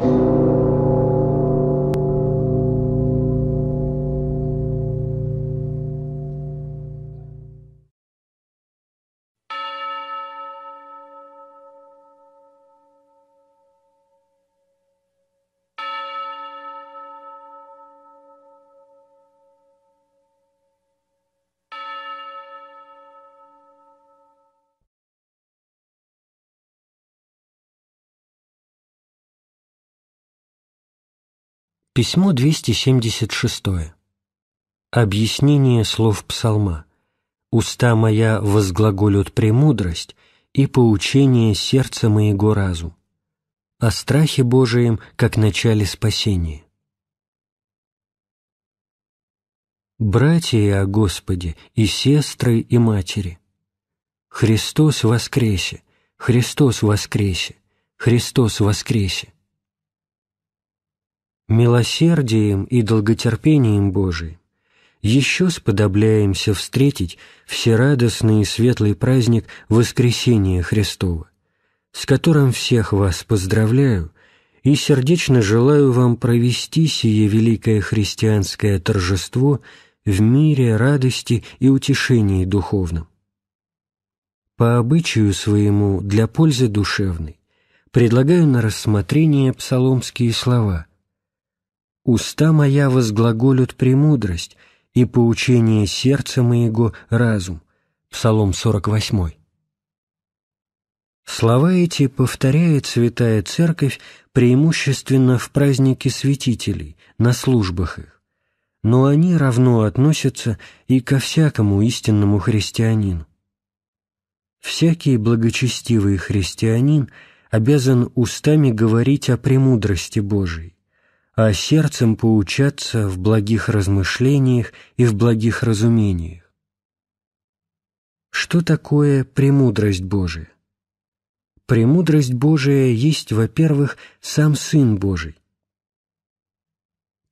thank you Письмо 276. Объяснение слов псалма. «Уста моя возглаголют премудрость и поучение сердца моего разум. О а страхе Божием, как начале спасения». Братья о Господе, и сестры, и матери. Христос воскресе! Христос воскресе! Христос воскресе! милосердием и долготерпением Божиим еще сподобляемся встретить всерадостный и светлый праздник Воскресения Христова, с которым всех вас поздравляю и сердечно желаю вам провести сие великое христианское торжество в мире, радости и утешении духовном. По обычаю своему для пользы душевной предлагаю на рассмотрение псаломские слова – Уста моя возглаголют премудрость, и поучение сердца моего — разум». Псалом 48. Слова эти повторяет Святая Церковь преимущественно в празднике святителей, на службах их, но они равно относятся и ко всякому истинному христианину. Всякий благочестивый христианин обязан устами говорить о премудрости Божией, а сердцем поучаться в благих размышлениях и в благих разумениях. Что такое премудрость Божия? Премудрость Божия есть, во-первых, сам Сын Божий.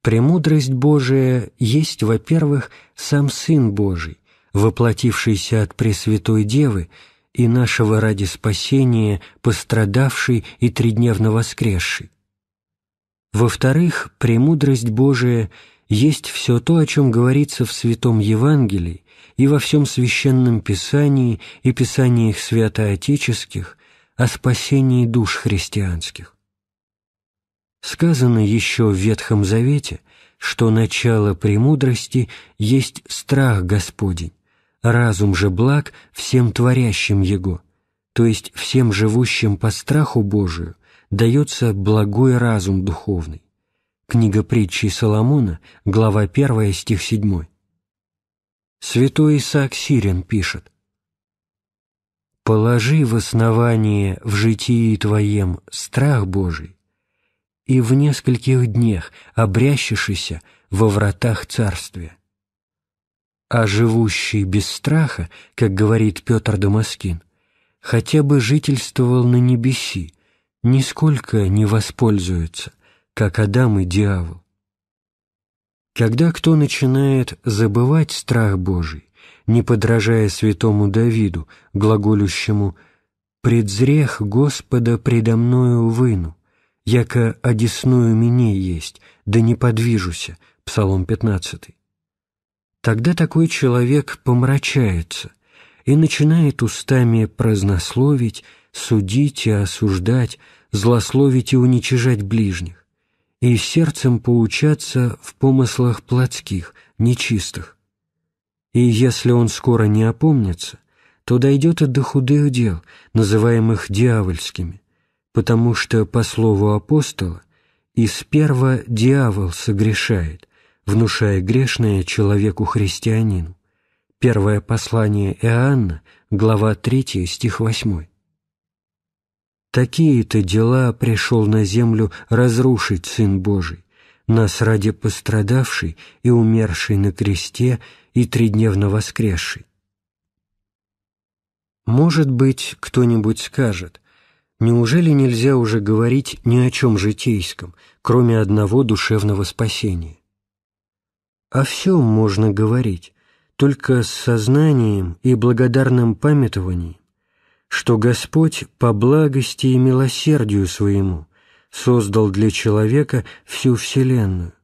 Премудрость Божия есть, во-первых, сам Сын Божий, воплотившийся от Пресвятой Девы и нашего ради спасения, пострадавший и тридневно воскресший. Во-вторых, премудрость Божия есть все то, о чем говорится в Святом Евангелии и во всем Священном Писании и Писаниях святоотеческих о спасении душ христианских. Сказано еще в Ветхом Завете, что начало премудрости есть страх Господень, разум же благ всем творящим Его, то есть всем живущим по страху Божию, дается благой разум духовный. Книга притчи Соломона, глава 1, стих 7. Святой Исаак Сирин пишет «Положи в основание в житии твоем страх Божий, и в нескольких днях обрящешься во вратах царствия. А живущий без страха, как говорит Петр Дамаскин, хотя бы жительствовал на небеси, нисколько не воспользуются, как Адам и дьявол. Когда кто начинает забывать страх Божий, не подражая святому Давиду, глаголющему «Предзрех Господа предо мною выну, яко одесную мне есть, да не подвижуся» Псалом 15. Тогда такой человек помрачается и начинает устами празднословить, судить и осуждать, злословить и уничижать ближних, и сердцем поучаться в помыслах плотских, нечистых. И если он скоро не опомнится, то дойдет и до худых дел, называемых дьявольскими, потому что, по слову апостола, и сперва дьявол согрешает, внушая грешное человеку-христианину. Первое послание Иоанна, глава 3, стих 8. Такие-то дела пришел на землю разрушить Сын Божий, нас ради пострадавший и умерший на кресте и тридневно воскресший. Может быть, кто-нибудь скажет, неужели нельзя уже говорить ни о чем житейском, кроме одного душевного спасения? О всем можно говорить, только с сознанием и благодарным памятованием что Господь по благости и милосердию своему создал для человека всю вселенную,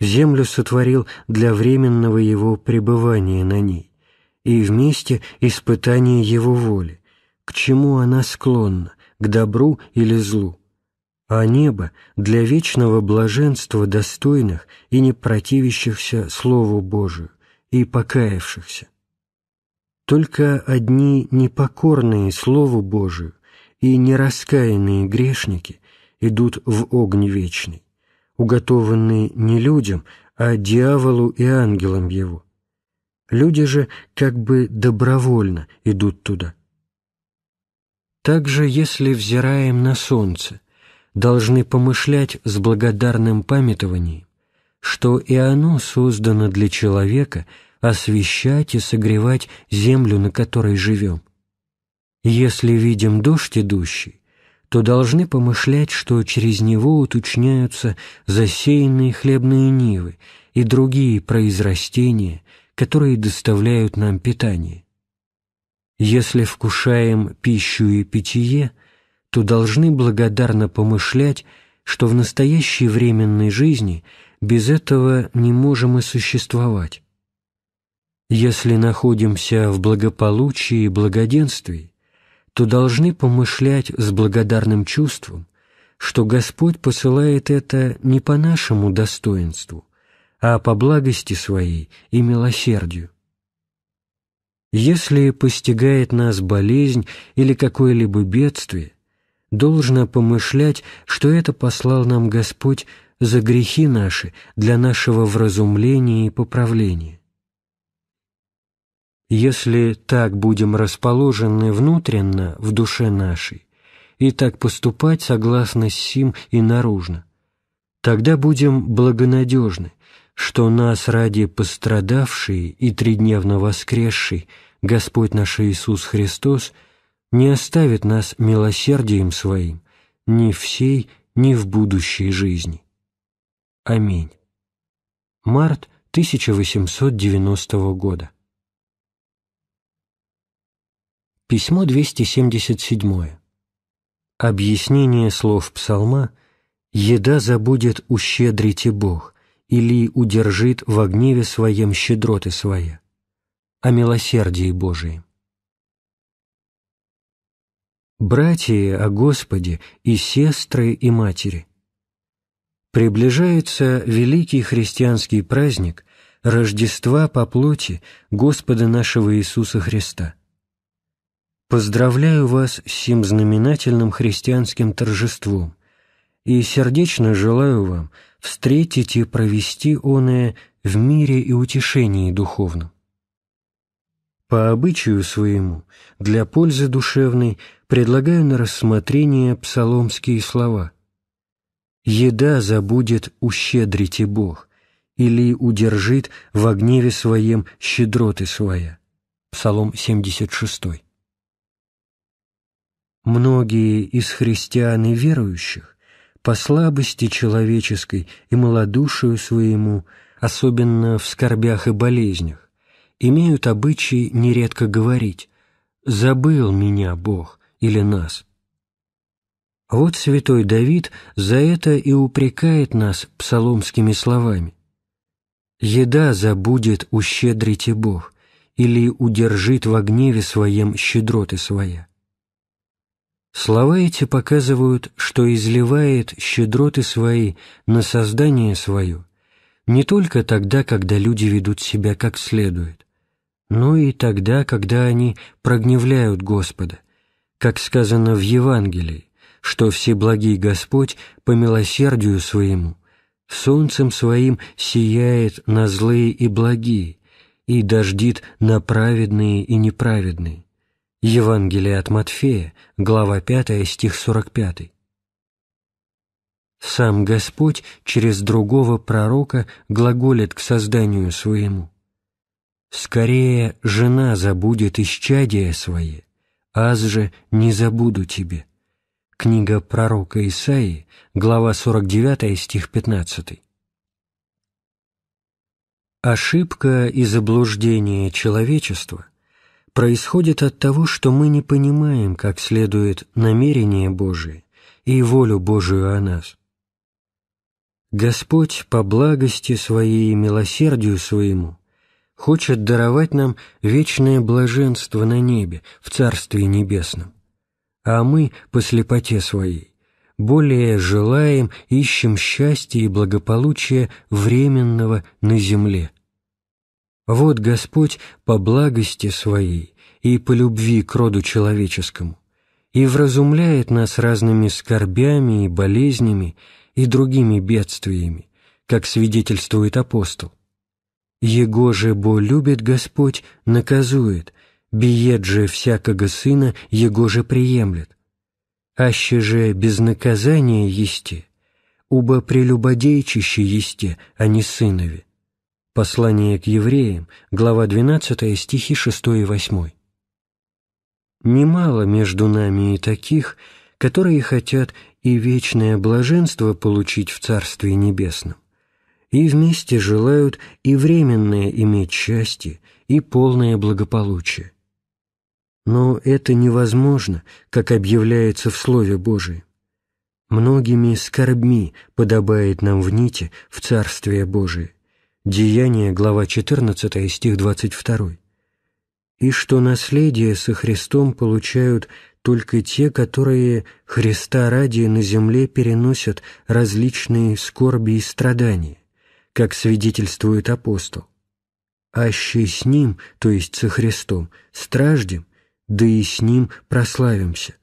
землю сотворил для временного его пребывания на ней и вместе испытание его воли, к чему она склонна, к добру или злу, а небо для вечного блаженства достойных и не противящихся Слову Божию и покаявшихся. Только одни непокорные Слову Божию и нераскаянные грешники идут в огонь вечный, уготованные не людям, а дьяволу и ангелам его. Люди же как бы добровольно идут туда. Также, если взираем на солнце, должны помышлять с благодарным памятованием, что и оно создано для человека — освещать и согревать землю, на которой живем. Если видим дождь идущий, то должны помышлять, что через него уточняются засеянные хлебные нивы и другие произрастения, которые доставляют нам питание. Если вкушаем пищу и питье, то должны благодарно помышлять, что в настоящей временной жизни без этого не можем и существовать, если находимся в благополучии и благоденствии, то должны помышлять с благодарным чувством, что Господь посылает это не по нашему достоинству, а по благости Своей и милосердию. Если постигает нас болезнь или какое-либо бедствие, должно помышлять, что это послал нам Господь за грехи наши для нашего вразумления и поправления. Если так будем расположены внутренно в душе нашей, и так поступать согласно с сим и наружно, тогда будем благонадежны, что нас ради пострадавшей и тридневно воскресшей Господь наш Иисус Христос не оставит нас милосердием Своим ни в сей, ни в будущей жизни. Аминь. Март 1890 года. Письмо 277. Объяснение слов псалма «Еда забудет ущедрите Бог» или «Удержит в гневе своем щедроты свои, о милосердии Божием. Братья о Господе и сестры и матери. Приближается великий христианский праздник Рождества по плоти Господа нашего Иисуса Христа – Поздравляю вас с сим знаменательным христианским торжеством и сердечно желаю вам встретить и провести оное в мире и утешении духовном. По обычаю своему, для пользы душевной, предлагаю на рассмотрение псаломские слова «Еда забудет, ущедрите Бог» или «удержит в огневе своем щедроты своя» Псалом 76 Многие из христиан и верующих по слабости человеческой и малодушию своему, особенно в скорбях и болезнях, имеют обычай нередко говорить «забыл меня Бог» или «нас». Вот святой Давид за это и упрекает нас псаломскими словами. «Еда забудет, ущедрите Бог, или удержит во гневе своем щедроты своя». Слова эти показывают, что изливает щедроты свои на создание свое не только тогда, когда люди ведут себя как следует, но и тогда, когда они прогневляют Господа, как сказано в Евангелии, что Всеблагий Господь по милосердию Своему солнцем Своим сияет на злые и благие и дождит на праведные и неправедные. Евангелие от Матфея, глава 5, стих 45. Сам Господь через другого пророка глаголит к созданию своему. «Скорее жена забудет исчадие свое, аз же не забуду тебе». Книга пророка Исаии, глава 49, стих 15. Ошибка и заблуждение человечества – происходит от того, что мы не понимаем, как следует намерение Божие и волю Божию о нас. Господь по благости Своей и милосердию Своему хочет даровать нам вечное блаженство на небе, в Царстве Небесном. А мы, по слепоте своей, более желаем, ищем счастья и благополучия временного на земле, вот Господь по благости Своей и по любви к роду человеческому и вразумляет нас разными скорбями и болезнями и другими бедствиями, как свидетельствует апостол. Его же, бо любит Господь, наказует, биет же всякого сына, Его же приемлет. Аще же без наказания есте, убо прелюбодейчище есте, а не сынове Послание к евреям, глава 12, стихи 6 и 8. «Немало между нами и таких, которые хотят и вечное блаженство получить в Царстве Небесном, и вместе желают и временное иметь счастье, и полное благополучие. Но это невозможно, как объявляется в Слове Божием. Многими скорбми подобает нам в нити в Царствие Божие» Деяние, глава 14, стих 22. «И что наследие со Христом получают только те, которые Христа ради на земле переносят различные скорби и страдания, как свидетельствует апостол. Аще с ним, то есть со Христом, страждем, да и с ним прославимся».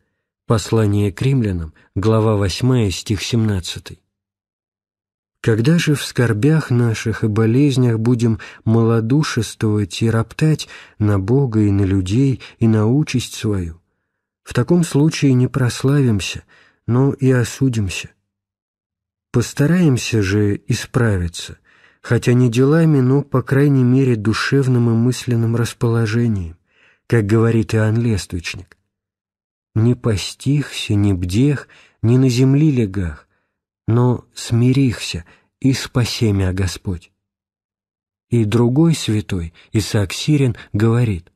Послание к римлянам, глава 8, стих 17. Когда же в скорбях наших и болезнях будем малодушествовать и роптать на Бога и на людей и на участь свою, в таком случае не прославимся, но и осудимся. Постараемся же исправиться, хотя не делами, но, по крайней мере, душевным и мысленным расположением, как говорит Иоанн Лествичник. «Не постихся, не бдех, не на земли легах, но смирихся и спаси мя Господь. И другой святой, Исаак Сирин, говорит,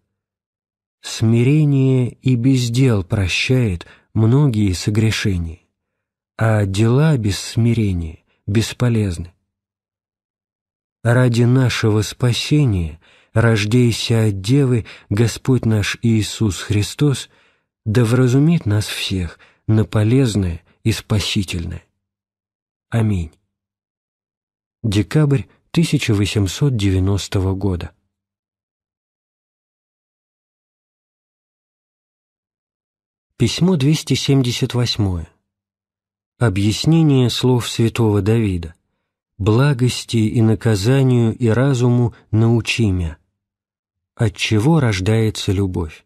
«Смирение и бездел прощает многие согрешения, а дела без смирения бесполезны. Ради нашего спасения, рождейся от Девы, Господь наш Иисус Христос, да вразумит нас всех на полезное и спасительное. Аминь. Декабрь 1890 года. Письмо 278. Объяснение слов святого Давида. «Благости и наказанию и разуму научи мя». От чего рождается любовь?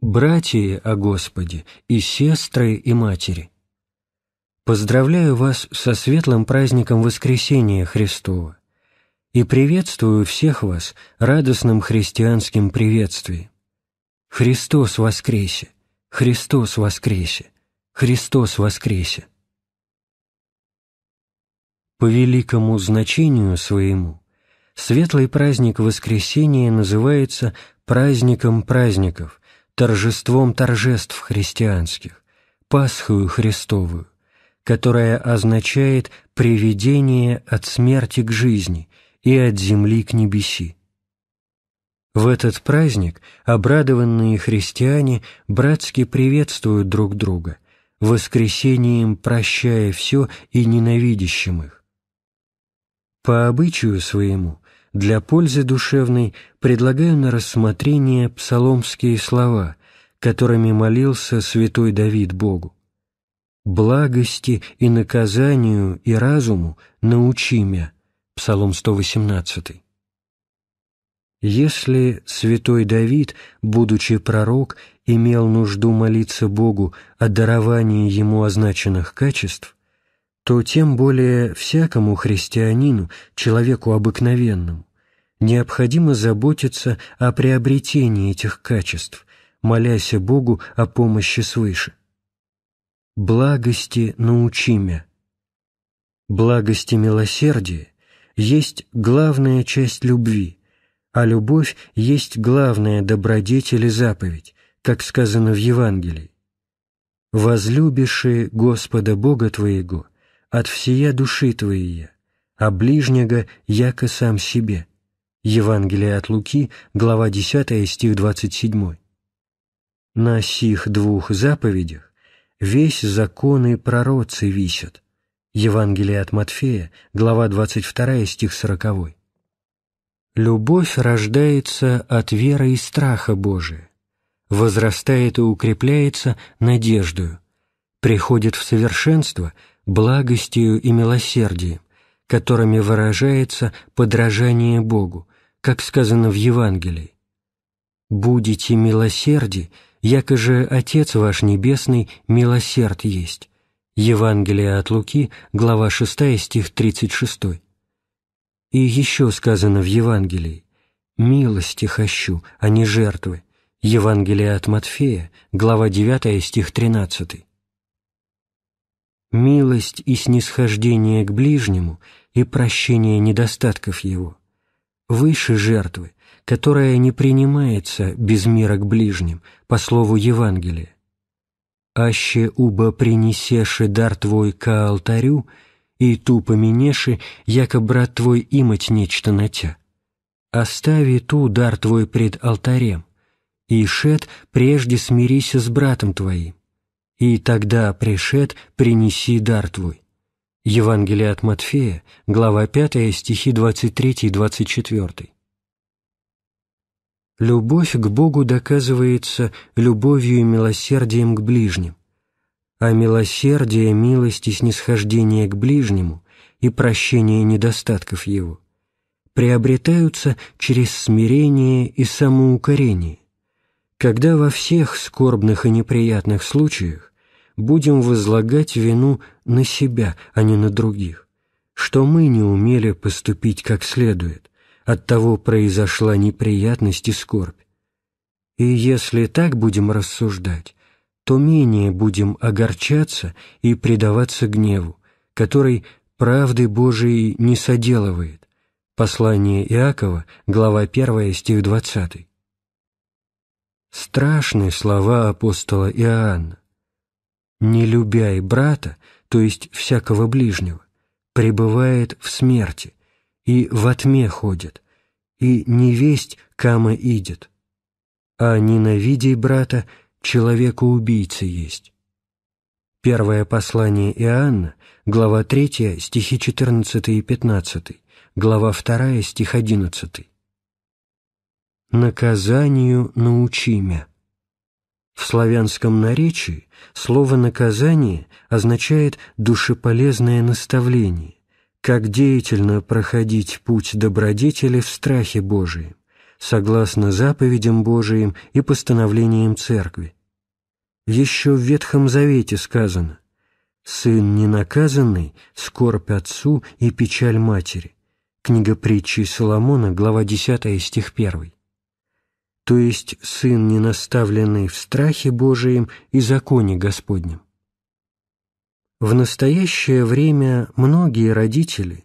«Братья о Господе, и сестры, и матери, Поздравляю вас со светлым праздником Воскресения Христова и приветствую всех вас радостным христианским приветствием. Христос воскресе! Христос воскресе! Христос воскресе! По великому значению своему светлый праздник Воскресения называется праздником праздников, торжеством торжеств христианских, Пасхою Христовую, которое означает «приведение от смерти к жизни и от земли к небеси». В этот праздник обрадованные христиане братски приветствуют друг друга, воскресением прощая все и ненавидящим их. По обычаю своему, для пользы душевной предлагаю на рассмотрение псаломские слова, которыми молился святой Давид Богу. «Благости и наказанию и разуму научи мя» Псалом 118. Если святой Давид, будучи пророк, имел нужду молиться Богу о даровании ему означенных качеств, то тем более всякому христианину, человеку обыкновенному, необходимо заботиться о приобретении этих качеств, молясь Богу о помощи свыше. «Благости научимя, Благости милосердия есть главная часть любви, а любовь есть главная добродетель и заповедь, как сказано в Евангелии. «Возлюбиши Господа Бога твоего от всея души твоей, а ближнего яко сам себе». Евангелие от Луки, глава 10, стих 27. На сих двух заповедях весь законы и пророцы висят. Евангелие от Матфея, глава 22, стих 40. Любовь рождается от веры и страха Божия, возрастает и укрепляется надеждою, приходит в совершенство благостью и милосердием, которыми выражается подражание Богу, как сказано в Евангелии. «Будете милосерди, Якоже Отец ваш Небесный милосерд есть». Евангелие от Луки, глава 6, стих 36. И еще сказано в Евангелии «Милости хощу, а не жертвы». Евангелие от Матфея, глава 9, стих 13. Милость и снисхождение к ближнему и прощение недостатков его. Выше жертвы, которая не принимается без мира к ближним, по слову Евангелия. «Аще уба принесеши дар твой ко алтарю, и ту поменеши, яко брат твой имать нечто на тя. Остави ту дар твой пред алтарем, и шед прежде смирися с братом твоим, и тогда пришед принеси дар твой». Евангелие от Матфея, глава 5, стихи 23 и 24. Любовь к Богу доказывается любовью и милосердием к ближним, а милосердие, милость и снисхождение к ближнему и прощение недостатков его приобретаются через смирение и самоукорение, когда во всех скорбных и неприятных случаях будем возлагать вину на себя, а не на других, что мы не умели поступить как следует – Оттого произошла неприятность и скорбь. И если так будем рассуждать, то менее будем огорчаться и предаваться гневу, который правды Божией не соделывает. Послание Иакова, глава 1, стих 20. Страшные слова апостола Иоанна. «Не любя брата, то есть всякого ближнего, пребывает в смерти, и во тьме ходит, и невесть кама идет. А ненавидей брата человека-убийца есть. Первое послание Иоанна, глава 3, стихи 14 и 15, глава 2, стих 11. «Наказанию научи мя». В славянском наречии слово «наказание» означает «душеполезное наставление», как деятельно проходить путь добродетели в страхе Божием, согласно заповедям Божиим и постановлениям Церкви. Еще в Ветхом Завете сказано «Сын ненаказанный, скорбь отцу и печаль матери». Книга притчи Соломона, глава 10, стих 1. То есть сын, не наставленный в страхе Божием и законе Господнем. В настоящее время многие родители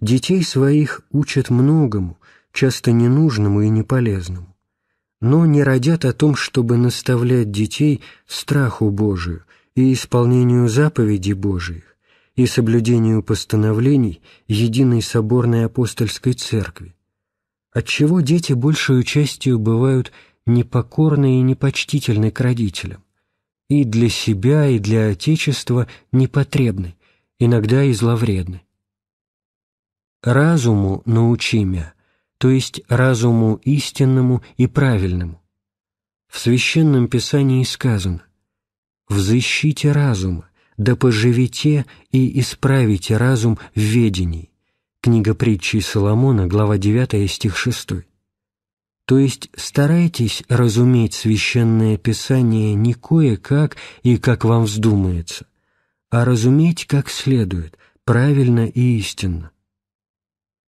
детей своих учат многому, часто ненужному и неполезному, но не родят о том, чтобы наставлять детей страху Божию и исполнению заповедей Божиих и соблюдению постановлений Единой Соборной Апостольской Церкви, отчего дети большую частью бывают непокорны и непочтительны к родителям и для себя, и для Отечества непотребны, иногда и зловредны. «Разуму научимя, то есть разуму истинному и правильному. В Священном Писании сказано «Взыщите разума, да поживите и исправите разум в ведении». Книга притчи Соломона, глава 9, стих 6. То есть старайтесь разуметь священное писание не кое-как и как вам вздумается, а разуметь как следует, правильно и истинно.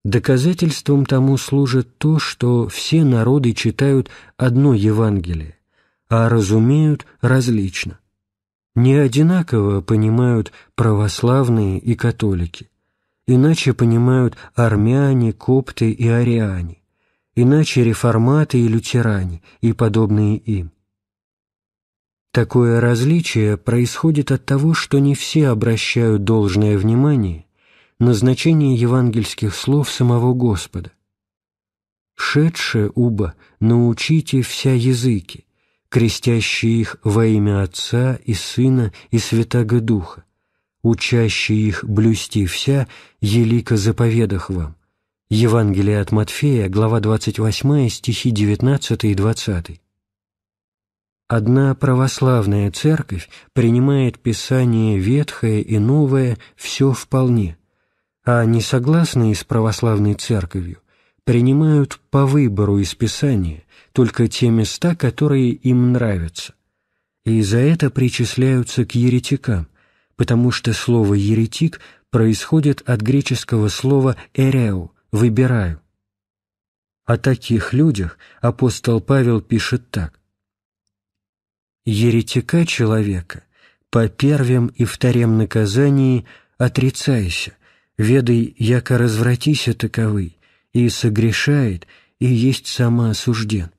Доказательством тому служит то, что все народы читают одно Евангелие, а разумеют различно. Не одинаково понимают православные и католики, иначе понимают армяне, копты и ариане иначе реформаты и лютеране и подобные им. Такое различие происходит от того, что не все обращают должное внимание на значение евангельских слов самого Господа. «Шедше, уба, научите вся языки, крестящие их во имя Отца и Сына и Святаго Духа, учащие их блюсти вся елика заповедах вам, Евангелие от Матфея, глава 28, стихи 19 и 20. Одна православная церковь принимает Писание Ветхое и Новое все вполне, а несогласные с православной церковью принимают по выбору из Писания только те места, которые им нравятся, и за это причисляются к еретикам, потому что слово «еретик» происходит от греческого слова «эреу», выбираю. О таких людях апостол Павел пишет так. «Еретика человека по первым и вторем наказании отрицайся, ведай, яко развратися таковый, и согрешает, и есть самоосужден».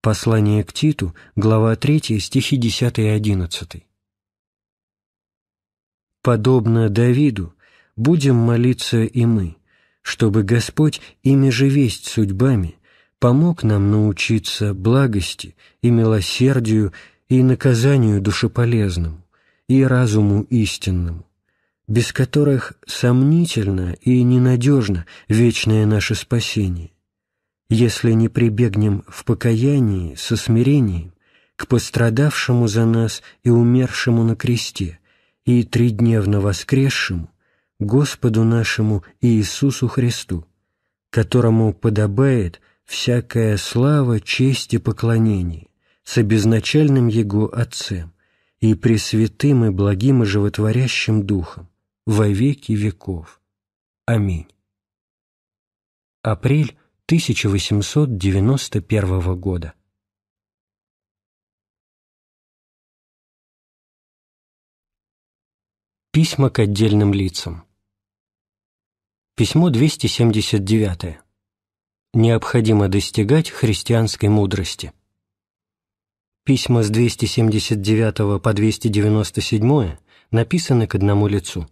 Послание к Титу, глава 3, стихи 10 и 11. Подобно Давиду, будем молиться и мы, чтобы Господь ими же весть судьбами помог нам научиться благости и милосердию и наказанию душеполезному, и разуму истинному, без которых сомнительно и ненадежно вечное наше спасение, если не прибегнем в покаянии со смирением к пострадавшему за нас и умершему на кресте и тридневно воскресшему Господу нашему Иисусу Христу, которому подобает всякая слава, честь и поклонение с обезначальным Его Отцем и пресвятым и благим и животворящим Духом во веки веков. Аминь. Апрель 1891 года. Письма к отдельным лицам. Письмо 279. Необходимо достигать христианской мудрости. Письма с 279 по 297 написаны к одному лицу.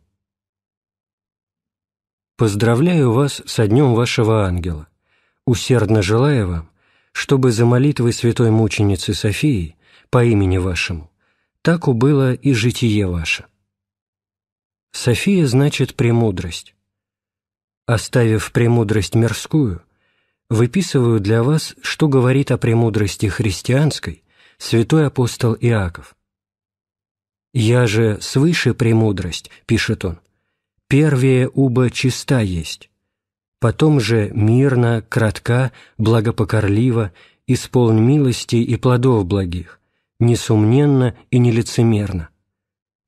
Поздравляю вас со днем вашего ангела. Усердно желаю вам, чтобы за молитвой святой мученицы Софии по имени вашему так убыло и житие ваше. София значит премудрость оставив премудрость мирскую, выписываю для вас, что говорит о премудрости христианской святой апостол Иаков. «Я же свыше премудрость», — пишет он, — «первее уба чиста есть, потом же мирно, кратка, благопокорливо, исполн милости и плодов благих, несумненно и нелицемерно».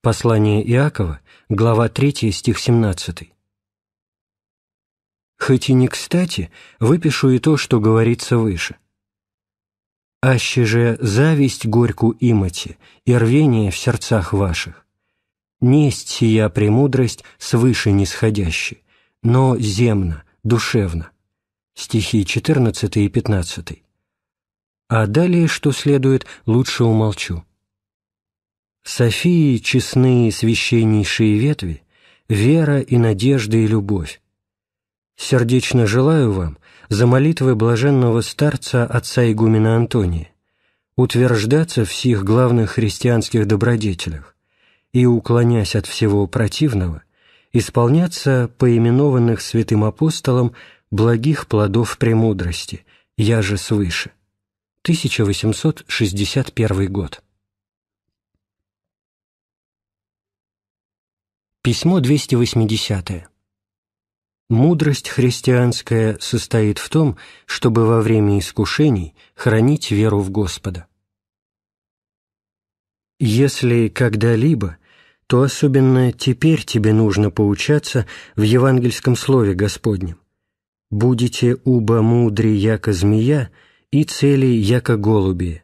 Послание Иакова, глава 3, стих 17. Хоть и не кстати, выпишу и то, что говорится выше. Аще же зависть горьку имати и рвение в сердцах ваших. Несть сия премудрость свыше нисходящей, но земно, душевно. Стихи 14 и 15. А далее, что следует, лучше умолчу. Софии честные священнейшие ветви, вера и надежда и любовь. Сердечно желаю вам за молитвы блаженного старца отца игумена Антония утверждаться в сих главных христианских добродетелях и, уклонясь от всего противного, исполняться поименованных святым апостолом благих плодов премудрости, я же свыше. 1861 год. Письмо 280. Мудрость христианская состоит в том, чтобы во время искушений хранить веру в Господа. Если когда-либо, то особенно теперь тебе нужно поучаться в евангельском слове Господнем. «Будете уба мудри, яко змея, и цели, яко голуби».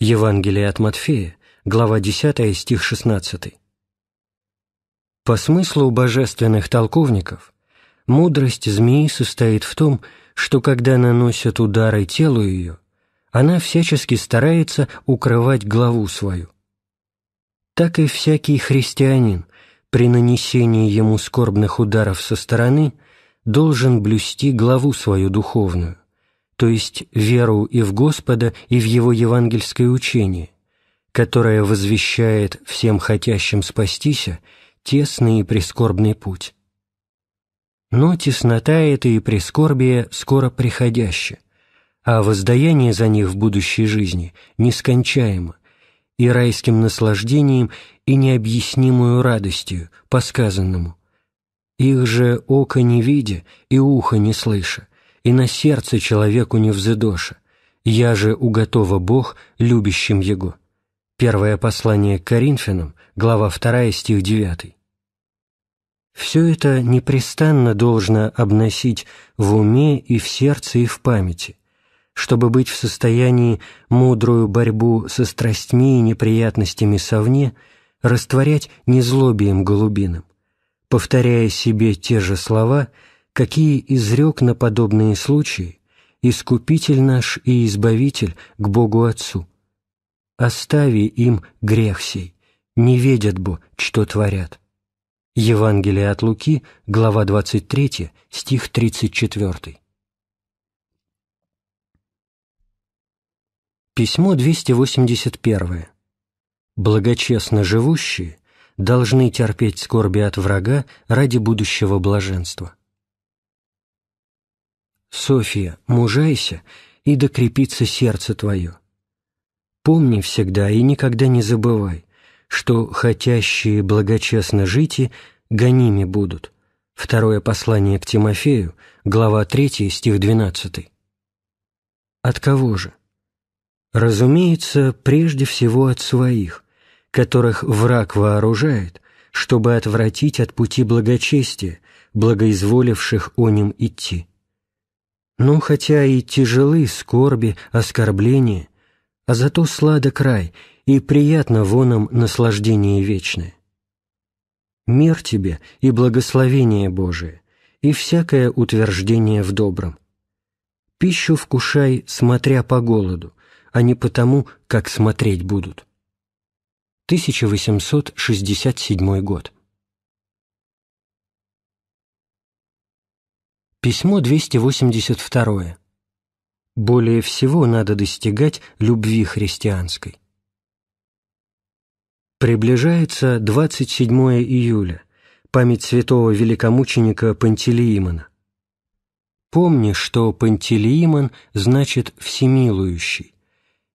Евангелие от Матфея, глава 10, стих 16. По смыслу божественных толковников, Мудрость змеи состоит в том, что когда наносят удары телу ее, она всячески старается укрывать главу свою. Так и всякий христианин при нанесении ему скорбных ударов со стороны должен блюсти главу свою духовную, то есть веру и в Господа, и в Его евангельское учение, которое возвещает всем хотящим спастися тесный и прискорбный путь. Но теснота эта и прискорбие скоро приходящее, а воздаяние за них в будущей жизни нескончаемо, и райским наслаждением, и необъяснимую радостью, по сказанному. Их же око не видя и ухо не слыша, и на сердце человеку не взыдоша. Я же уготова Бог любящим Его. Первое послание к Коринфянам, глава 2, стих 9. Все это непрестанно должно обносить в уме и в сердце и в памяти, чтобы быть в состоянии мудрую борьбу со страстьми и неприятностями совне растворять незлобием голубиным, повторяя себе те же слова, какие изрек на подобные случаи «Искупитель наш и Избавитель к Богу Отцу». «Остави им грех сей, не ведят бы, что творят». Евангелие от Луки, глава 23, стих 34. Письмо 281. Благочестно живущие должны терпеть скорби от врага ради будущего блаженства. София, мужайся, и докрепится сердце твое. Помни всегда и никогда не забывай, что хотящие благочестно жить и гоними будут. Второе послание к Тимофею, глава 3, стих 12. От кого же? Разумеется, прежде всего от своих, которых враг вооружает, чтобы отвратить от пути благочестия, благоизволивших о нем идти. Но ну, хотя и тяжелы скорби, оскорбления, а зато сладок рай — и приятно воном наслаждение вечное. Мир тебе и благословение Божие, и всякое утверждение в добром. Пищу вкушай, смотря по голоду, а не потому, как смотреть будут. 1867 год. Письмо 282. Более всего надо достигать любви христианской. Приближается 27 июля, память святого великомученика Пантелеимона. Помни, что Пантелеимон значит «всемилующий»,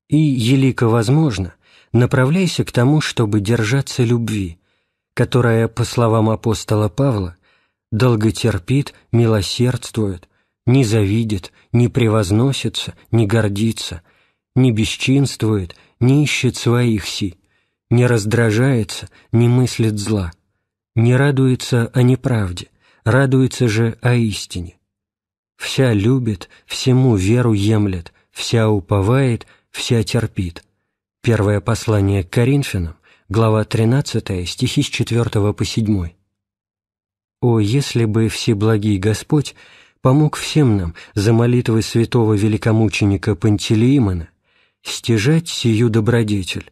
и, елико возможно, направляйся к тому, чтобы держаться любви, которая, по словам апостола Павла, долготерпит, милосердствует, не завидит, не превозносится, не гордится, не бесчинствует, не ищет своих сил, не раздражается, не мыслит зла, не радуется о неправде, радуется же о истине. Вся любит, всему веру емлет, вся уповает, вся терпит. Первое послание к Коринфянам, глава 13, стихи с 4 по 7. «О, если бы Всеблагий Господь помог всем нам за молитвы святого великомученика Пантелеимона стяжать сию добродетель,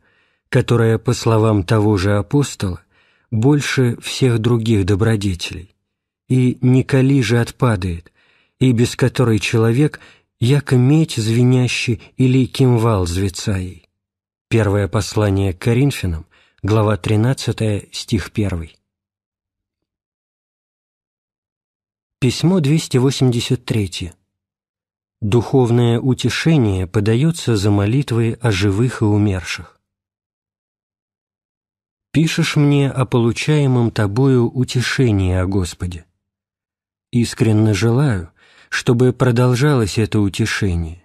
которая, по словам того же апостола, больше всех других добродетелей, и не коли же отпадает, и без которой человек, яко медь звенящий или кимвал звецаей. Первое послание к Коринфянам, глава 13, стих 1. Письмо 283. Духовное утешение подается за молитвы о живых и умерших пишешь мне о получаемом Тобою утешении о Господе. Искренне желаю, чтобы продолжалось это утешение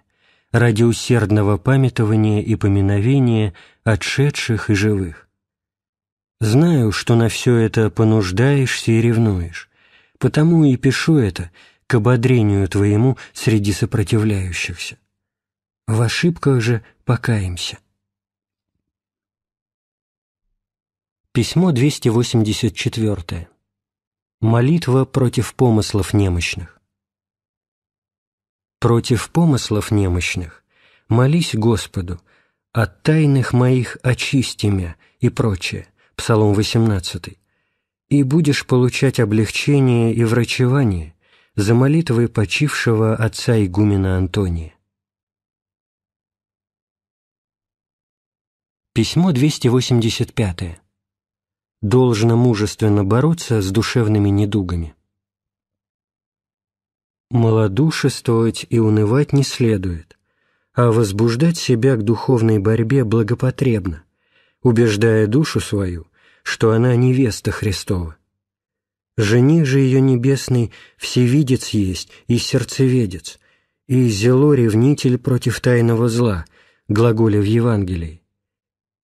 ради усердного памятования и поминовения отшедших и живых. Знаю, что на все это понуждаешься и ревнуешь, потому и пишу это к ободрению твоему среди сопротивляющихся. В ошибках же покаемся. Письмо 284. Молитва против помыслов немощных. Против помыслов немощных молись Господу, от тайных моих очисти мя и прочее. Псалом 18. И будешь получать облегчение и врачевание за молитвы почившего отца игумена Антония. Письмо 285 должно мужественно бороться с душевными недугами. Молодушествовать и унывать не следует, а возбуждать себя к духовной борьбе благопотребно, убеждая душу свою, что она невеста Христова. Жених же ее небесный всевидец есть и сердцеведец, и зело ревнитель против тайного зла, глаголя в Евангелии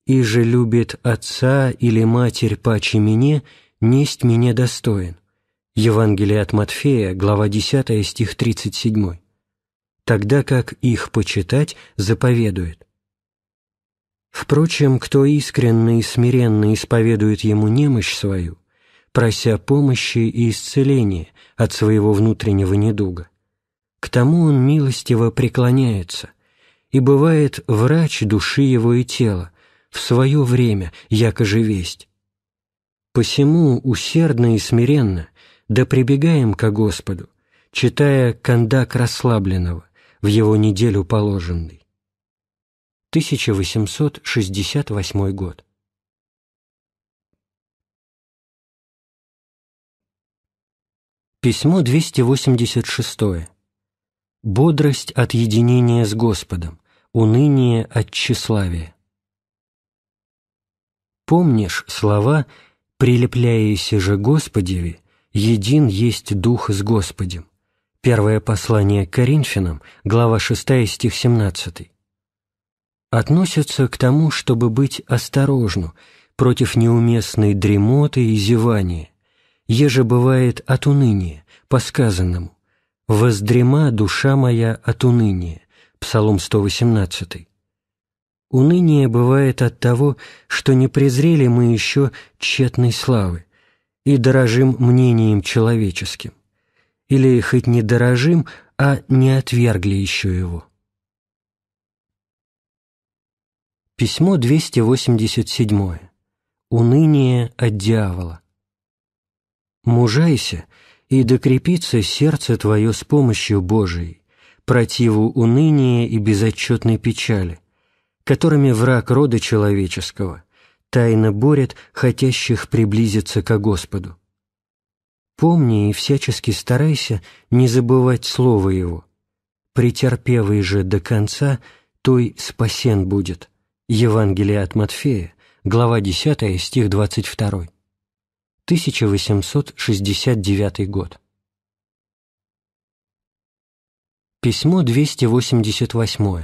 и же любит отца или матерь паче мне, несть меня достоин». Евангелие от Матфея, глава 10, стих 37. Тогда как их почитать заповедует. Впрочем, кто искренне и смиренно исповедует ему немощь свою, прося помощи и исцеления от своего внутреннего недуга, к тому он милостиво преклоняется, и бывает врач души его и тела, в свое время, якоже весть. Посему усердно и смиренно да прибегаем ко Господу, читая кондак расслабленного в его неделю положенный. 1868 год. Письмо 286. Бодрость от единения с Господом, уныние от тщеславия. Помнишь слова «Прилепляйся же Господеви, един есть Дух с Господем» Первое послание к Коринфянам, глава 6, стих 17. Относятся к тому, чтобы быть осторожну против неуместной дремоты и зевания, еже бывает от уныния, по сказанному «Воздрема душа моя от уныния» Псалом 118. Уныние бывает от того, что не презрели мы еще тщетной славы и дорожим мнением человеческим, или хоть не дорожим, а не отвергли еще его. Письмо 287. Уныние от дьявола. «Мужайся, и докрепится сердце твое с помощью Божией, противу уныния и безотчетной печали, которыми враг рода человеческого тайно борет хотящих приблизиться ко Господу. Помни и всячески старайся не забывать слова Его. Претерпевый же до конца, той спасен будет. Евангелие от Матфея, глава 10, стих 22. 1869 год. Письмо 288.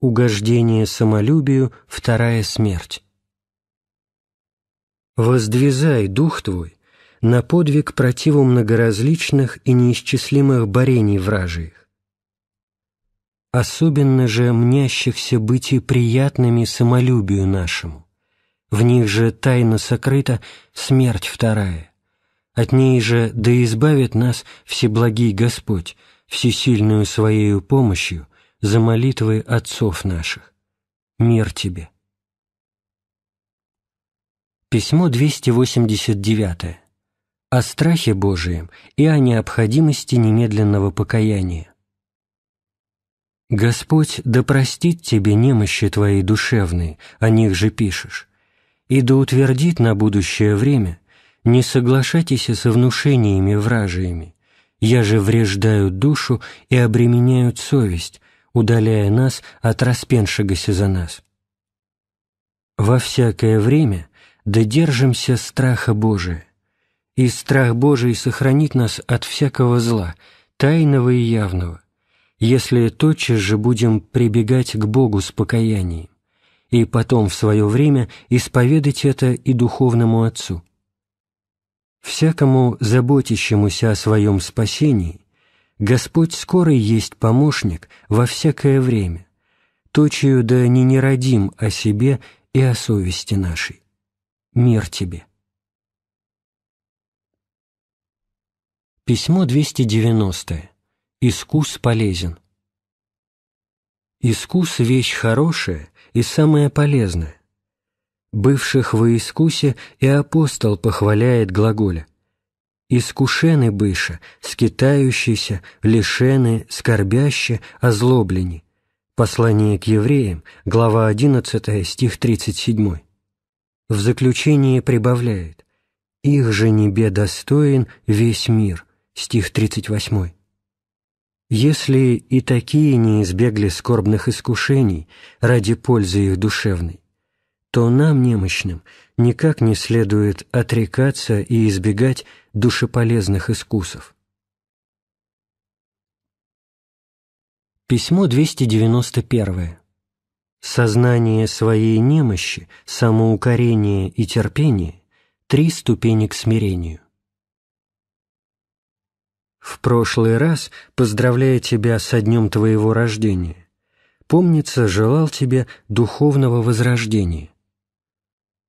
Угождение самолюбию — вторая смерть. Воздвизай дух твой на подвиг противу многоразличных и неисчислимых борений вражиих. Особенно же мнящихся быть и приятными самолюбию нашему. В них же тайно сокрыта смерть вторая. От ней же да избавит нас Всеблагий Господь, всесильную Своею помощью — за молитвы отцов наших. Мир тебе. Письмо 289. О страхе Божием и о необходимости немедленного покаяния. «Господь да простит тебе немощи твои душевные, о них же пишешь, и да утвердит на будущее время, не соглашайтесь со внушениями вражиями, я же вреждаю душу и обременяю совесть, удаляя нас от распеншегося за нас. Во всякое время додержимся страха Божия, и страх Божий сохранит нас от всякого зла, тайного и явного, если тотчас же будем прибегать к Богу с покаянием, и потом в свое время исповедать это и духовному Отцу. Всякому заботящемуся о своем спасении Господь скоро есть помощник во всякое время, точию да не нерадим о себе и о совести нашей. Мир тебе. Письмо 290. Искус полезен. Искус — вещь хорошая и самая полезная. Бывших во искусе и апостол похваляет глаголя искушены быша, скитающиеся, лишены, скорбящие, озлоблени. Послание к евреям, глава 11, стих 37. В заключение прибавляет «Их же небе достоин весь мир», стих 38. Если и такие не избегли скорбных искушений ради пользы их душевной, то нам, немощным, никак не следует отрекаться и избегать душеполезных искусов. Письмо 291. Сознание своей немощи, самоукорение и терпение – три ступени к смирению. В прошлый раз, поздравляя тебя со днем твоего рождения, помнится, желал тебе духовного возрождения –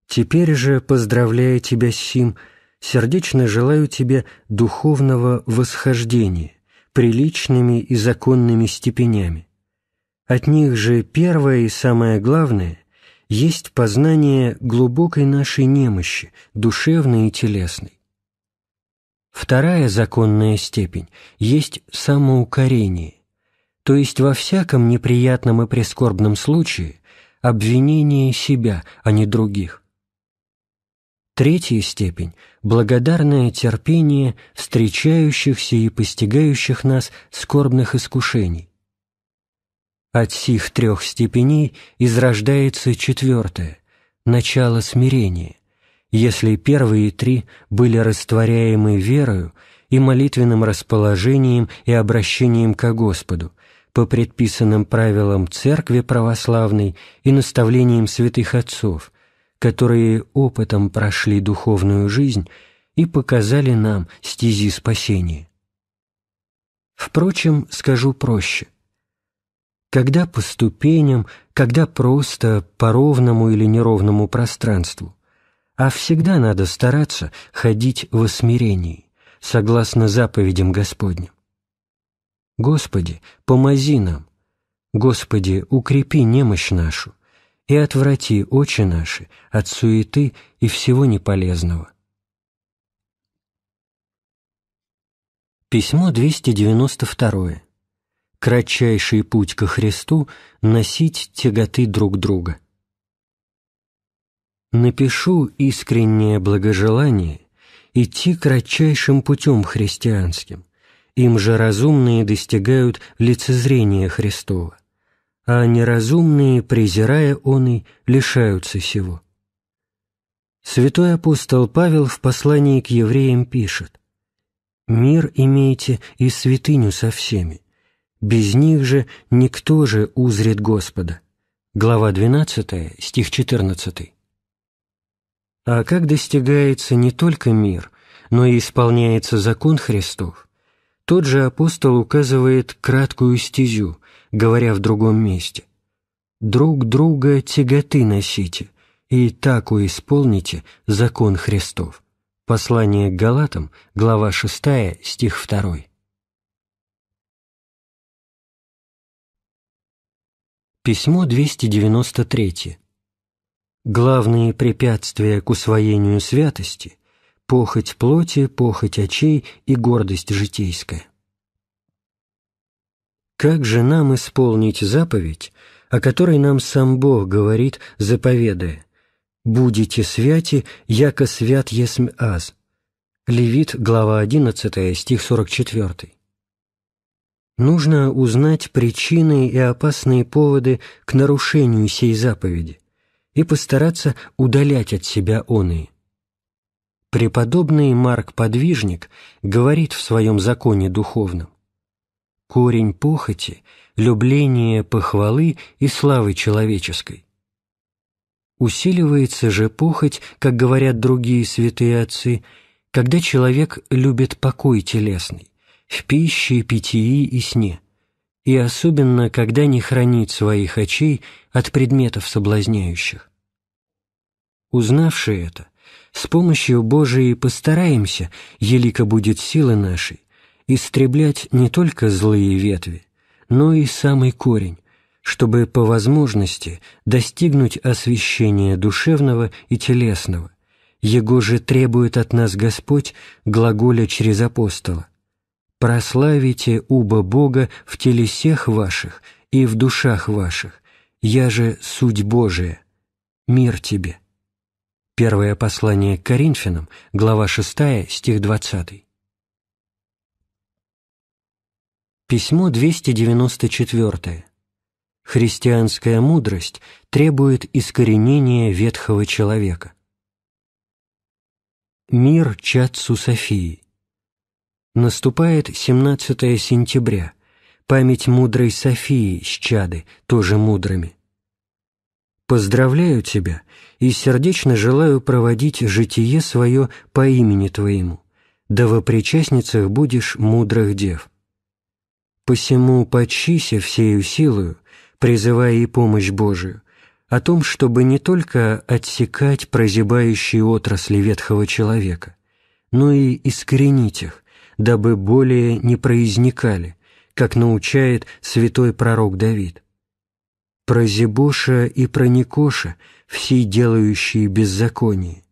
Теперь же, поздравляя тебя с сим, сердечно желаю тебе духовного восхождения, приличными и законными степенями. От них же первое и самое главное есть познание глубокой нашей немощи, душевной и телесной. Вторая законная степень есть самоукорение, то есть во всяком неприятном и прискорбном случае обвинение себя, а не других. Третья степень – благодарное терпение встречающихся и постигающих нас скорбных искушений. От сих трех степеней изрождается четвертое – начало смирения, если первые три были растворяемы верою и молитвенным расположением и обращением ко Господу, по предписанным правилам Церкви Православной и наставлениям святых отцов – которые опытом прошли духовную жизнь и показали нам стези спасения. Впрочем, скажу проще. Когда по ступеням, когда просто по ровному или неровному пространству, а всегда надо стараться ходить во смирении, согласно заповедям Господним. Господи, помози нам. Господи, укрепи немощь нашу и отврати очи наши от суеты и всего неполезного. Письмо 292. Кратчайший путь ко Христу — носить тяготы друг друга. Напишу искреннее благожелание идти кратчайшим путем христианским, им же разумные достигают лицезрения Христова а неразумные, презирая он и, лишаются сего. Святой апостол Павел в послании к евреям пишет «Мир имейте и святыню со всеми, без них же никто же узрит Господа». Глава 12, стих 14. А как достигается не только мир, но и исполняется закон Христов, тот же апостол указывает краткую стезю – говоря в другом месте. «Друг друга тяготы носите, и так исполните закон Христов». Послание к Галатам, глава 6, стих 2. Письмо 293. Главные препятствия к усвоению святости – похоть плоти, похоть очей и гордость житейская. Как же нам исполнить заповедь, о которой нам сам Бог говорит, заповедая «Будете святи, яко свят есмь аз». Левит, глава 11, стих 44. Нужно узнать причины и опасные поводы к нарушению сей заповеди и постараться удалять от себя оные. Преподобный Марк Подвижник говорит в своем законе духовном корень похоти, любление похвалы и славы человеческой. Усиливается же похоть, как говорят другие святые отцы, когда человек любит покой телесный, в пище, питьи и сне, и особенно, когда не хранит своих очей от предметов соблазняющих. Узнавши это, с помощью Божией постараемся, елика будет силы нашей, истреблять не только злые ветви, но и самый корень, чтобы по возможности достигнуть освящения душевного и телесного. Его же требует от нас Господь, глаголя через апостола. «Прославите уба Бога в телесех ваших и в душах ваших, я же суть Божия, мир тебе». Первое послание к Коринфянам, глава 6, стих 20. Письмо 294. Христианская мудрость требует искоренения ветхого человека. Мир Чатсу Софии. Наступает 17 сентября. Память мудрой Софии с Чады, тоже мудрыми. Поздравляю тебя и сердечно желаю проводить житие свое по имени твоему, да во причастницах будешь мудрых дев. Посему почися всею силою, призывая и помощь Божию, о том, чтобы не только отсекать прозябающие отрасли ветхого человека, но и искоренить их, дабы более не произникали, как научает святой пророк Давид. Про и про все делающие беззаконие,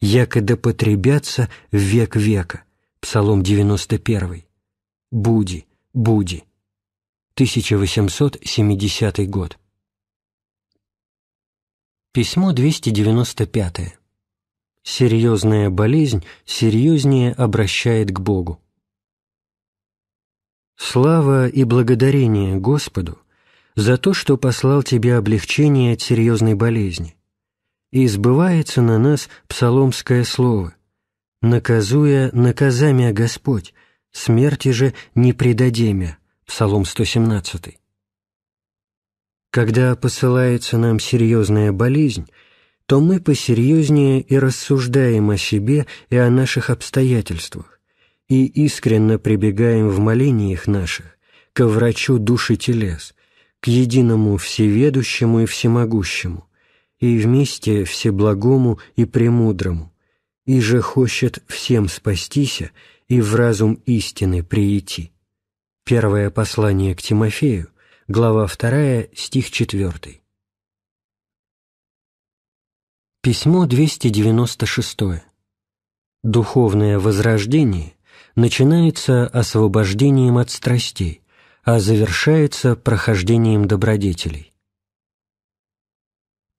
якода потребятся в век века, Псалом 91, Буди, Буди. 1870 год. Письмо 295. Серьезная болезнь серьезнее обращает к Богу. Слава и благодарение Господу за то, что послал тебе облегчение от серьезной болезни. И сбывается на нас псаломское слово «Наказуя, наказами, а Господь, смерти же не предадемя» Псалом 117. Когда посылается нам серьезная болезнь, то мы посерьезнее и рассуждаем о себе и о наших обстоятельствах, и искренно прибегаем в молениях наших к врачу души телес, к единому всеведущему и всемогущему, и вместе всеблагому и премудрому, и же хочет всем спастися, и в разум истины прийти. Первое послание к Тимофею, глава 2, стих 4. Письмо 296. Духовное возрождение начинается освобождением от страстей, а завершается прохождением добродетелей.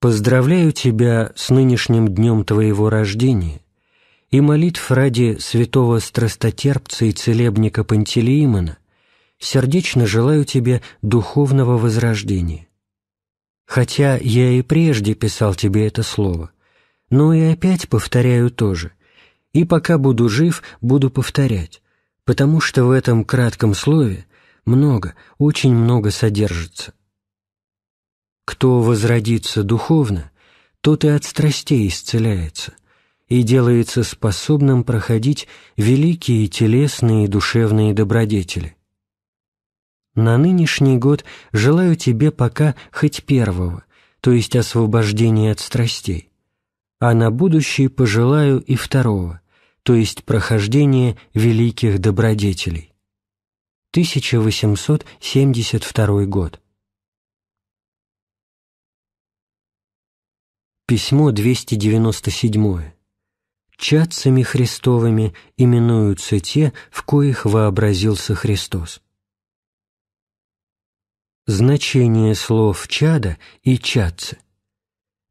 Поздравляю тебя с нынешним днем твоего рождения и молитв ради святого страстотерпца и целебника Пантелеимона сердечно желаю тебе духовного возрождения. Хотя я и прежде писал тебе это слово, но и опять повторяю тоже, и пока буду жив, буду повторять, потому что в этом кратком слове много, очень много содержится. Кто возродится духовно, тот и от страстей исцеляется, и делается способным проходить великие телесные и душевные добродетели. На нынешний год желаю тебе пока хоть первого, то есть освобождения от страстей, а на будущий пожелаю и второго, то есть прохождения великих добродетелей. 1872 год. Письмо 297. «Чадцами Христовыми именуются те, в коих вообразился Христос». Значение слов «чада» и «чадцы».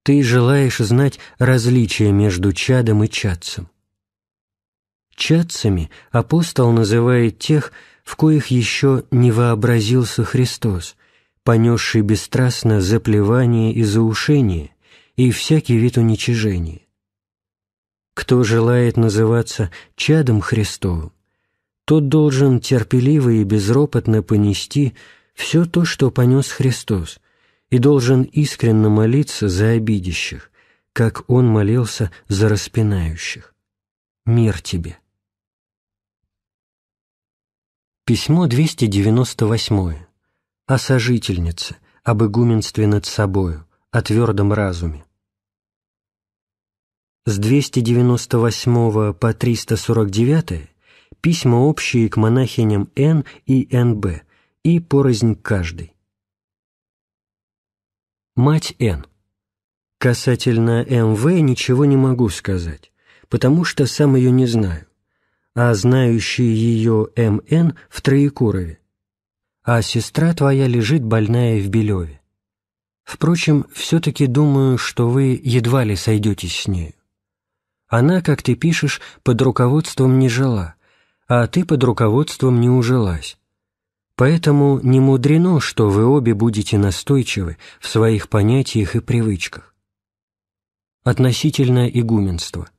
Ты желаешь знать различие между чадом и чадцем. Чадцами апостол называет тех, в коих еще не вообразился Христос, понесший бесстрастно заплевание и заушение и всякий вид уничижения. Кто желает называться чадом Христовым, тот должен терпеливо и безропотно понести все то, что понес Христос, и должен искренне молиться за обидящих, как Он молился за распинающих. Мир тебе! Письмо 298. О сожительнице, об игуменстве над собою, о твердом разуме. С 298 по 349 письма общие к монахиням Н и НБ и порознь каждый. Мать Н. Касательно МВ ничего не могу сказать, потому что сам ее не знаю, а знающий ее МН в Троекурове, а сестра твоя лежит больная в Белеве. Впрочем, все-таки думаю, что вы едва ли сойдетесь с нею. Она, как ты пишешь, под руководством не жила, а ты под руководством не ужилась. Поэтому не мудрено, что вы обе будете настойчивы в своих понятиях и привычках. Относительно игуменства.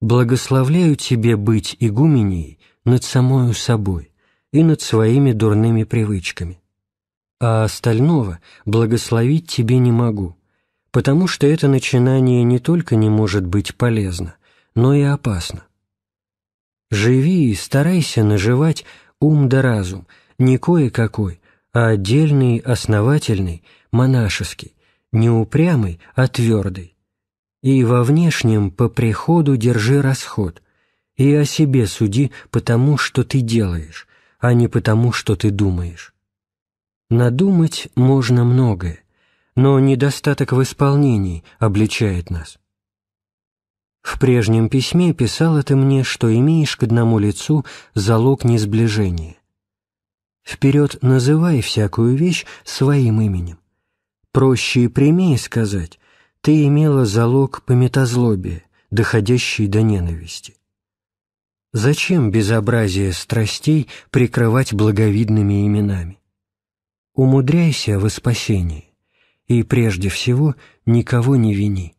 Благословляю тебе быть игуменей над самою собой и над своими дурными привычками, а остального благословить тебе не могу – потому что это начинание не только не может быть полезно, но и опасно. Живи и старайся наживать ум да разум, не кое-какой, а отдельный, основательный, монашеский, не упрямый, а твердый. И во внешнем по приходу держи расход, и о себе суди потому, что ты делаешь, а не потому, что ты думаешь. Надумать можно многое, но недостаток в исполнении обличает нас. В прежнем письме писала ты мне, что имеешь к одному лицу залог несближения. Вперед называй всякую вещь своим именем. Проще и прямее сказать, ты имела залог пометозлобия, доходящий до ненависти. Зачем безобразие страстей прикрывать благовидными именами? Умудряйся во спасении и, прежде всего, никого не вини.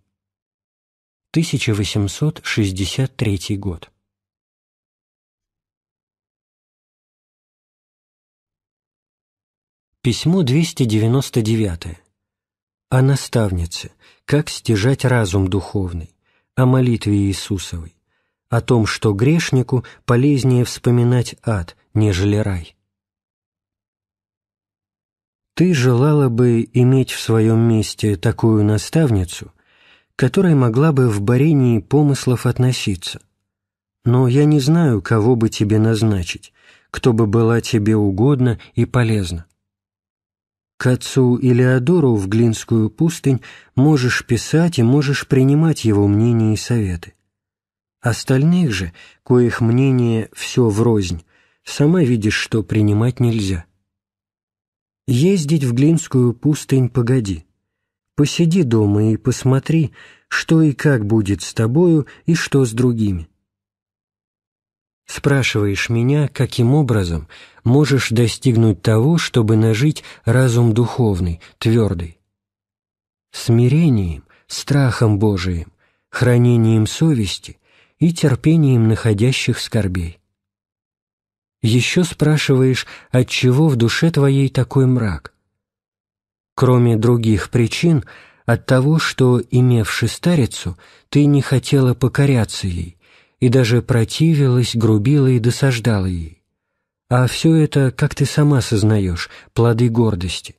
1863 год. Письмо 299. О наставнице, как стяжать разум духовный, о молитве Иисусовой, о том, что грешнику полезнее вспоминать ад, нежели рай. Ты желала бы иметь в своем месте такую наставницу, которая могла бы в борении помыслов относиться. Но я не знаю, кого бы тебе назначить, кто бы была тебе угодна и полезна. К отцу Илеодору в Глинскую пустынь можешь писать и можешь принимать его мнения и советы. Остальных же, коих мнение все врознь, сама видишь, что принимать нельзя. Ездить в Глинскую пустынь погоди. Посиди дома и посмотри, что и как будет с тобою и что с другими. Спрашиваешь меня, каким образом можешь достигнуть того, чтобы нажить разум духовный, твердый? Смирением, страхом Божиим, хранением совести и терпением находящих скорбей еще спрашиваешь, отчего в душе твоей такой мрак? Кроме других причин, от того, что, имевши старицу, ты не хотела покоряться ей и даже противилась, грубила и досаждала ей. А все это, как ты сама сознаешь, плоды гордости.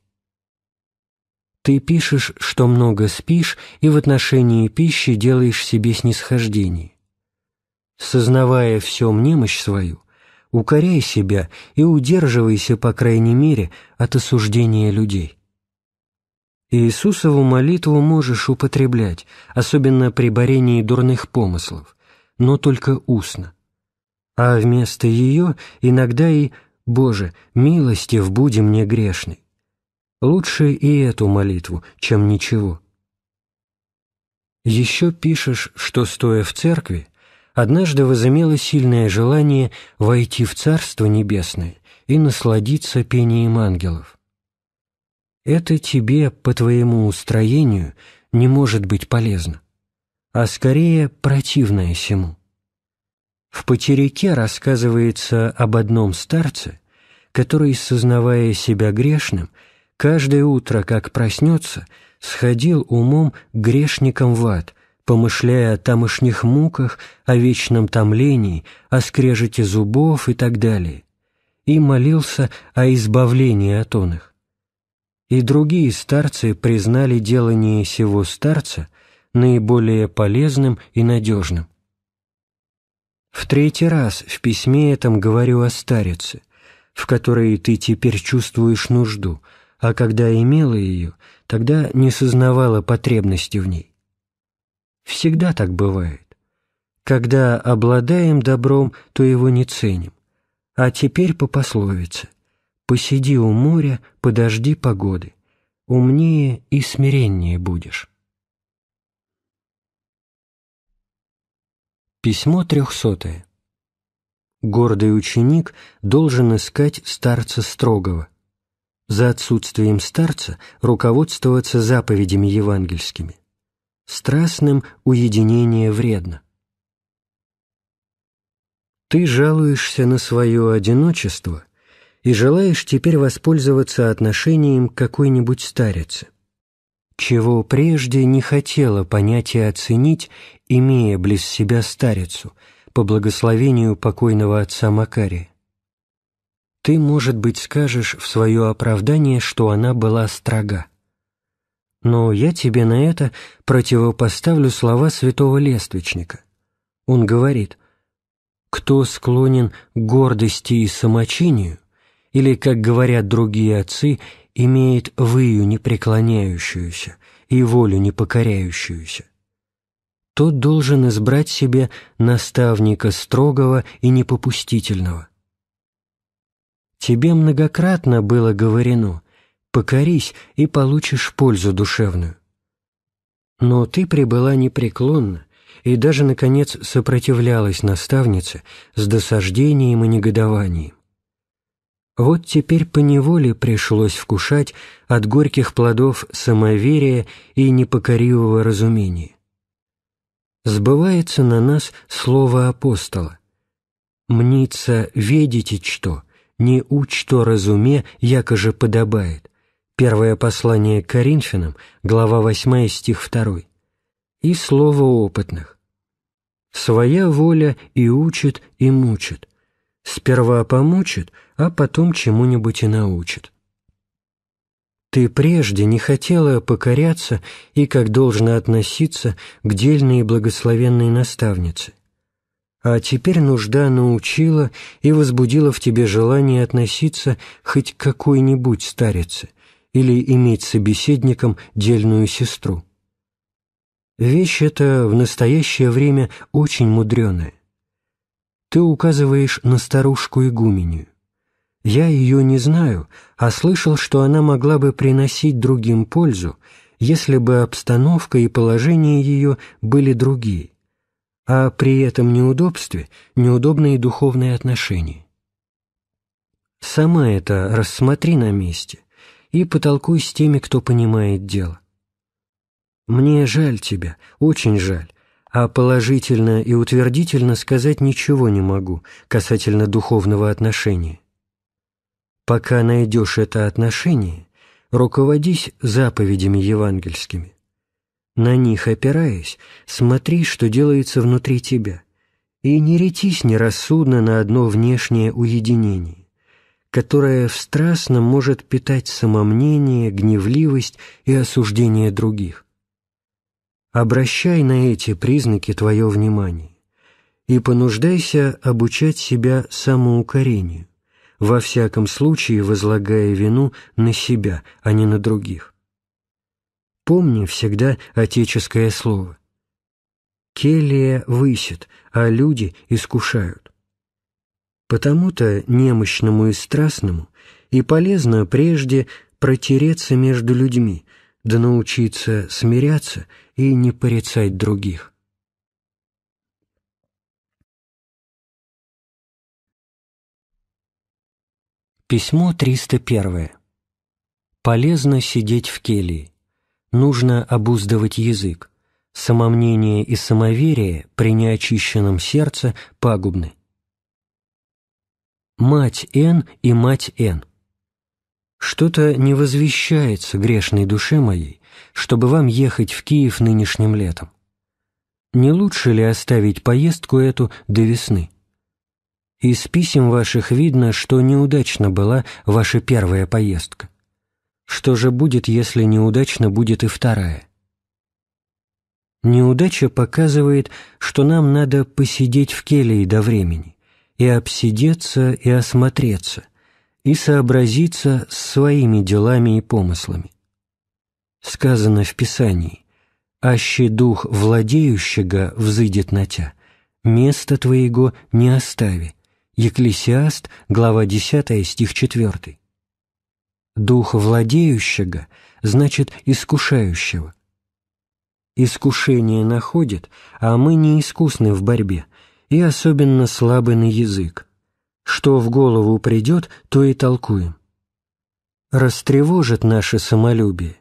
Ты пишешь, что много спишь и в отношении пищи делаешь себе снисхождение. Сознавая всю немощь свою, укоряй себя и удерживайся, по крайней мере, от осуждения людей. Иисусову молитву можешь употреблять, особенно при борении дурных помыслов, но только устно. А вместо ее иногда и «Боже, милостив буди мне грешный». Лучше и эту молитву, чем ничего. Еще пишешь, что, стоя в церкви, однажды возымело сильное желание войти в Царство Небесное и насладиться пением ангелов. Это тебе по твоему устроению не может быть полезно, а скорее противное сему. В «Потеряке» рассказывается об одном старце, который, сознавая себя грешным, каждое утро, как проснется, сходил умом грешником в ад – помышляя о тамошних муках, о вечном томлении, о скрежете зубов и так далее, и молился о избавлении от он И другие старцы признали делание сего старца наиболее полезным и надежным. В третий раз в письме этом говорю о старице, в которой ты теперь чувствуешь нужду, а когда имела ее, тогда не сознавала потребности в ней. Всегда так бывает. Когда обладаем добром, то его не ценим. А теперь по пословице. «Посиди у моря, подожди погоды. Умнее и смиреннее будешь». Письмо трехсотое. Гордый ученик должен искать старца строгого. За отсутствием старца руководствоваться заповедями евангельскими страстным уединение вредно. Ты жалуешься на свое одиночество и желаешь теперь воспользоваться отношением какой-нибудь старицы, чего прежде не хотела понять и оценить, имея близ себя старицу, по благословению покойного отца Макария. Ты, может быть, скажешь в свое оправдание, что она была строга. Но я тебе на это противопоставлю слова святого Лествичника. Он говорит, «Кто склонен к гордости и самочинию, или, как говорят другие отцы, имеет выю непреклоняющуюся и волю непокоряющуюся, тот должен избрать себе наставника строгого и непопустительного. Тебе многократно было говорено, покорись и получишь пользу душевную. Но ты прибыла непреклонно и даже, наконец, сопротивлялась наставнице с досаждением и негодованием. Вот теперь поневоле пришлось вкушать от горьких плодов самоверия и непокоривого разумения. Сбывается на нас слово апостола. «Мнится, ведите что, не учь, то разуме, якоже подобает, Первое послание к Коринфянам, глава 8, стих 2. И слово опытных. «Своя воля и учит, и мучит. Сперва помучит, а потом чему-нибудь и научит». Ты прежде не хотела покоряться и как должно относиться к дельной и благословенной наставнице. А теперь нужда научила и возбудила в тебе желание относиться хоть к какой-нибудь старице или иметь собеседником дельную сестру. Вещь эта в настоящее время очень мудреная. Ты указываешь на старушку-игуменью. Я ее не знаю, а слышал, что она могла бы приносить другим пользу, если бы обстановка и положение ее были другие, а при этом неудобстве неудобные духовные отношения. Сама это рассмотри на месте и потолкуй с теми, кто понимает дело. Мне жаль тебя, очень жаль, а положительно и утвердительно сказать ничего не могу касательно духовного отношения. Пока найдешь это отношение, руководись заповедями евангельскими. На них опираясь, смотри, что делается внутри тебя, и не ретись нерассудно на одно внешнее уединение которая в страстном может питать самомнение, гневливость и осуждение других. Обращай на эти признаки твое внимание и понуждайся обучать себя самоукорению, во всяком случае возлагая вину на себя, а не на других. Помни всегда отеческое слово. Келия высит, а люди искушают. Потому-то немощному и страстному и полезно прежде протереться между людьми, да научиться смиряться и не порицать других. Письмо 301. Полезно сидеть в келии. Нужно обуздывать язык. Самомнение и самоверие при неочищенном сердце пагубны мать Н и мать Н. Что-то не возвещается грешной душе моей, чтобы вам ехать в Киев нынешним летом. Не лучше ли оставить поездку эту до весны? Из писем ваших видно, что неудачно была ваша первая поездка. Что же будет, если неудачно будет и вторая? Неудача показывает, что нам надо посидеть в келье до времени и обсидеться и осмотреться, и сообразиться с своими делами и помыслами. Сказано в Писании, «Аще дух владеющего взыдет на тя, место твоего не остави». Екклесиаст, глава 10, стих 4. «Дух владеющего» значит «искушающего». Искушение находит, а мы не искусны в борьбе, и особенно слабый на язык. Что в голову придет, то и толкуем. Растревожит наше самолюбие,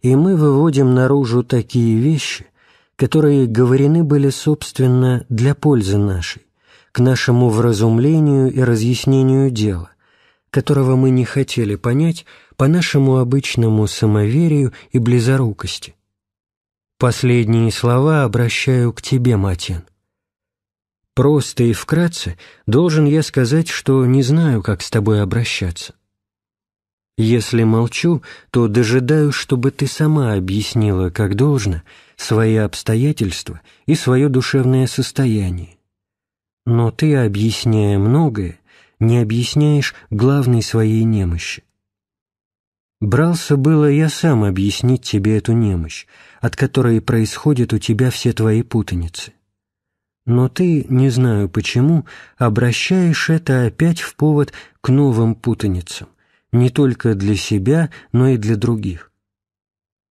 и мы выводим наружу такие вещи, которые говорены были, собственно, для пользы нашей, к нашему вразумлению и разъяснению дела, которого мы не хотели понять по нашему обычному самоверию и близорукости. Последние слова обращаю к тебе, Матин. Просто и вкратце должен я сказать, что не знаю, как с тобой обращаться. Если молчу, то дожидаюсь, чтобы ты сама объяснила, как должно, свои обстоятельства и свое душевное состояние. Но ты, объясняя многое, не объясняешь главной своей немощи. Брался было я сам объяснить тебе эту немощь, от которой происходят у тебя все твои путаницы. Но ты, не знаю почему, обращаешь это опять в повод к новым путаницам, не только для себя, но и для других.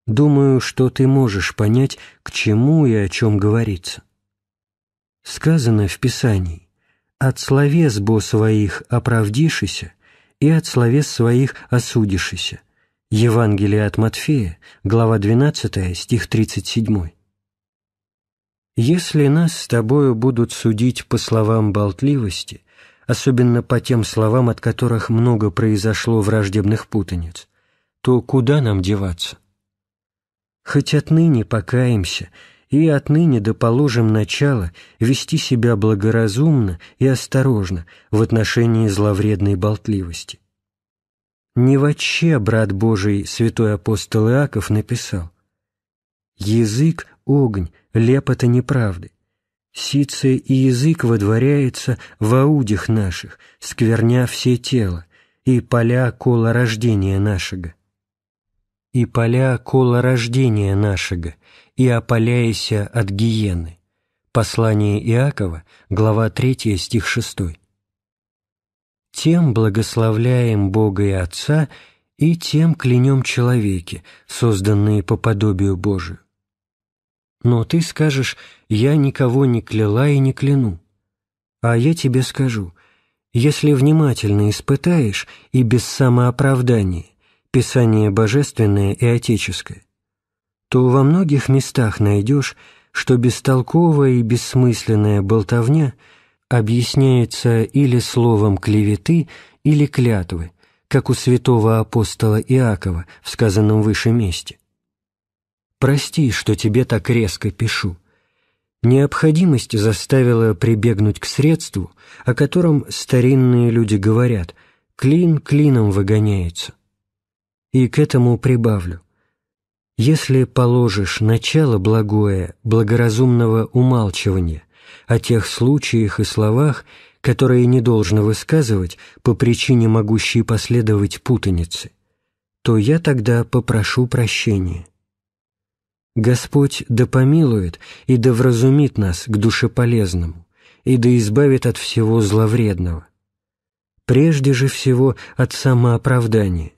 Думаю, что ты можешь понять, к чему и о чем говорится. Сказано в Писании «От словес бо своих оправдишися и от словес своих осудишися». Евангелие от Матфея, глава 12, стих 37. Если нас с тобою будут судить по словам болтливости, особенно по тем словам, от которых много произошло враждебных путаниц, то куда нам деваться? Хоть отныне покаемся и отныне доположим начало вести себя благоразумно и осторожно в отношении зловредной болтливости. Не вообще брат Божий святой апостол Иаков написал «Язык огонь, лепота неправды. Сиция и язык водворяется в аудих наших, скверня все тело, и поля кола рождения нашего. И поля кола рождения нашего, и опаляйся от гиены. Послание Иакова, глава 3, стих 6. Тем благословляем Бога и Отца, и тем клянем человеки, созданные по подобию Божию. Но ты скажешь, я никого не кляла и не кляну. А я тебе скажу, если внимательно испытаешь и без самооправдания Писание Божественное и Отеческое, то во многих местах найдешь, что бестолковая и бессмысленная болтовня объясняется или словом клеветы, или клятвы, как у святого апостола Иакова в сказанном выше месте. Прости, что тебе так резко пишу. Необходимость заставила прибегнуть к средству, о котором старинные люди говорят «клин клином выгоняется». И к этому прибавлю. Если положишь начало благое благоразумного умалчивания о тех случаях и словах, которые не должно высказывать по причине могущей последовать путаницы, то я тогда попрошу прощения. Господь да помилует и да вразумит нас к душеполезному, и да избавит от всего зловредного. Прежде же всего от самооправдания,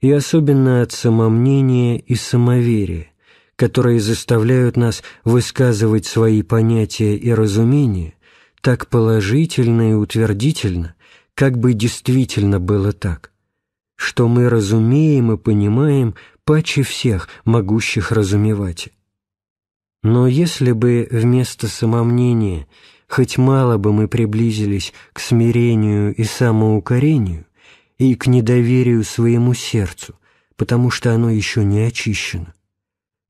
и особенно от самомнения и самоверия, которые заставляют нас высказывать свои понятия и разумения так положительно и утвердительно, как бы действительно было так, что мы разумеем и понимаем паче всех, могущих разумевать. Но если бы вместо самомнения хоть мало бы мы приблизились к смирению и самоукорению и к недоверию своему сердцу, потому что оно еще не очищено,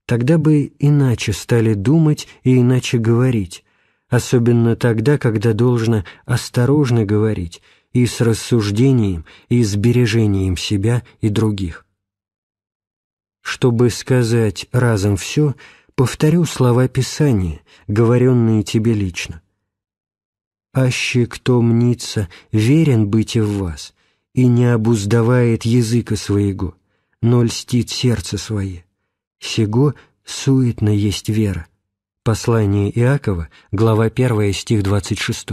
тогда бы иначе стали думать и иначе говорить, особенно тогда, когда должно осторожно говорить и с рассуждением, и с бережением себя и других. Чтобы сказать разом все, повторю слова Писания, говоренные тебе лично. «Аще кто мнится, верен быть и в вас, и не обуздавает языка своего, но льстит сердце свое. Сего суетно есть вера». Послание Иакова, глава 1, стих 26.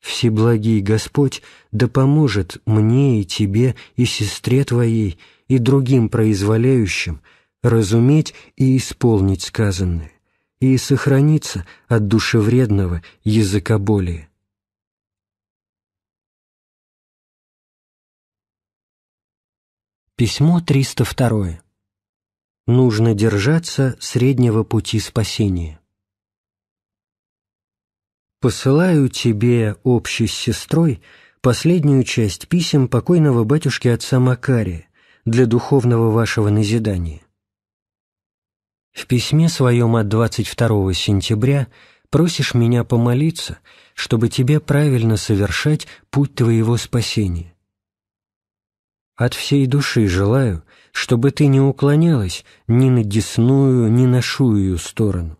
«Всеблагий Господь да поможет мне и тебе и сестре твоей, и другим произволяющим разуметь и исполнить сказанное, и сохраниться от душевредного языкоболия. Письмо 302. Нужно держаться среднего пути спасения. Посылаю тебе, общей с сестрой, последнюю часть писем покойного батюшки отца Макария, для духовного вашего назидания. В письме своем от 22 сентября просишь меня помолиться, чтобы тебе правильно совершать путь твоего спасения. От всей души желаю, чтобы ты не уклонялась ни на десную, ни на шую сторону,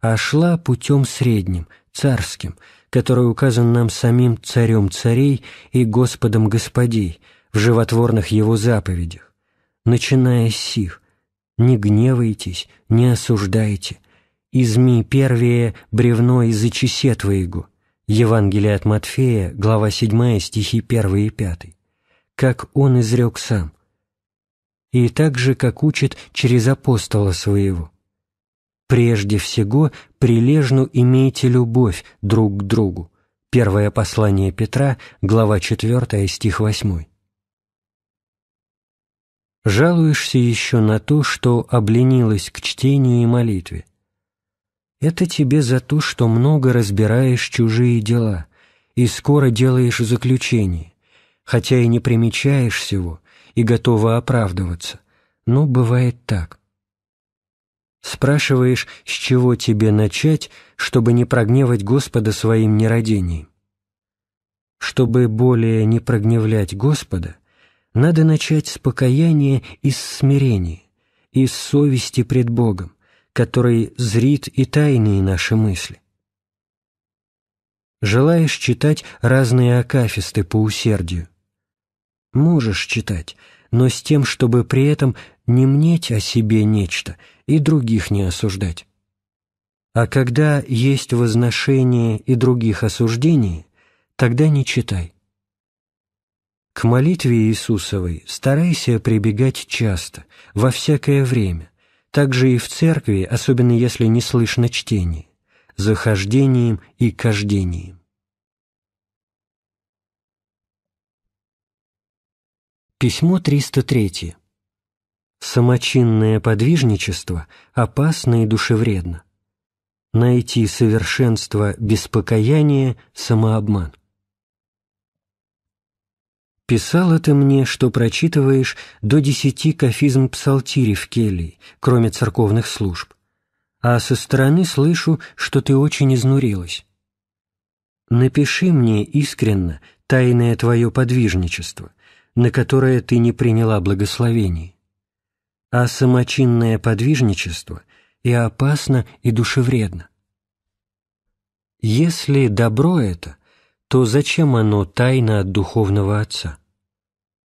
а шла путем средним, царским, который указан нам самим царем царей и Господом господей – в животворных его заповедях, начиная с сих «Не гневайтесь, не осуждайте, изми первее бревно из зачесе твоего». Евангелие от Матфея, глава 7, стихи 1 и 5, как он изрек сам, и так же, как учит через апостола своего. Прежде всего, прилежно имейте любовь друг к другу. Первое послание Петра, глава 4, стих 8 жалуешься еще на то, что обленилась к чтению и молитве. Это тебе за то, что много разбираешь чужие дела и скоро делаешь заключение, хотя и не примечаешь всего и готова оправдываться, но бывает так. Спрашиваешь, с чего тебе начать, чтобы не прогневать Господа своим нерадением. Чтобы более не прогневлять Господа, надо начать с покаяния из смирения, из совести пред Богом, который зрит и тайные наши мысли. Желаешь читать разные акафисты по усердию? Можешь читать, но с тем, чтобы при этом не мнеть о себе нечто и других не осуждать. А когда есть возношение и других осуждений, тогда не читай. К молитве Иисусовой старайся прибегать часто, во всякое время, также и в церкви, особенно если не слышно чтение, захождением и каждением. Письмо 303. Самочинное подвижничество опасно и душевредно. Найти совершенство без покаяния – самообман. Писала ты мне, что прочитываешь до десяти кафизм псалтири в келии, кроме церковных служб, а со стороны слышу, что ты очень изнурилась. Напиши мне искренно тайное твое подвижничество, на которое ты не приняла благословений. А самочинное подвижничество и опасно, и душевредно. Если добро это, то зачем оно тайно от духовного отца?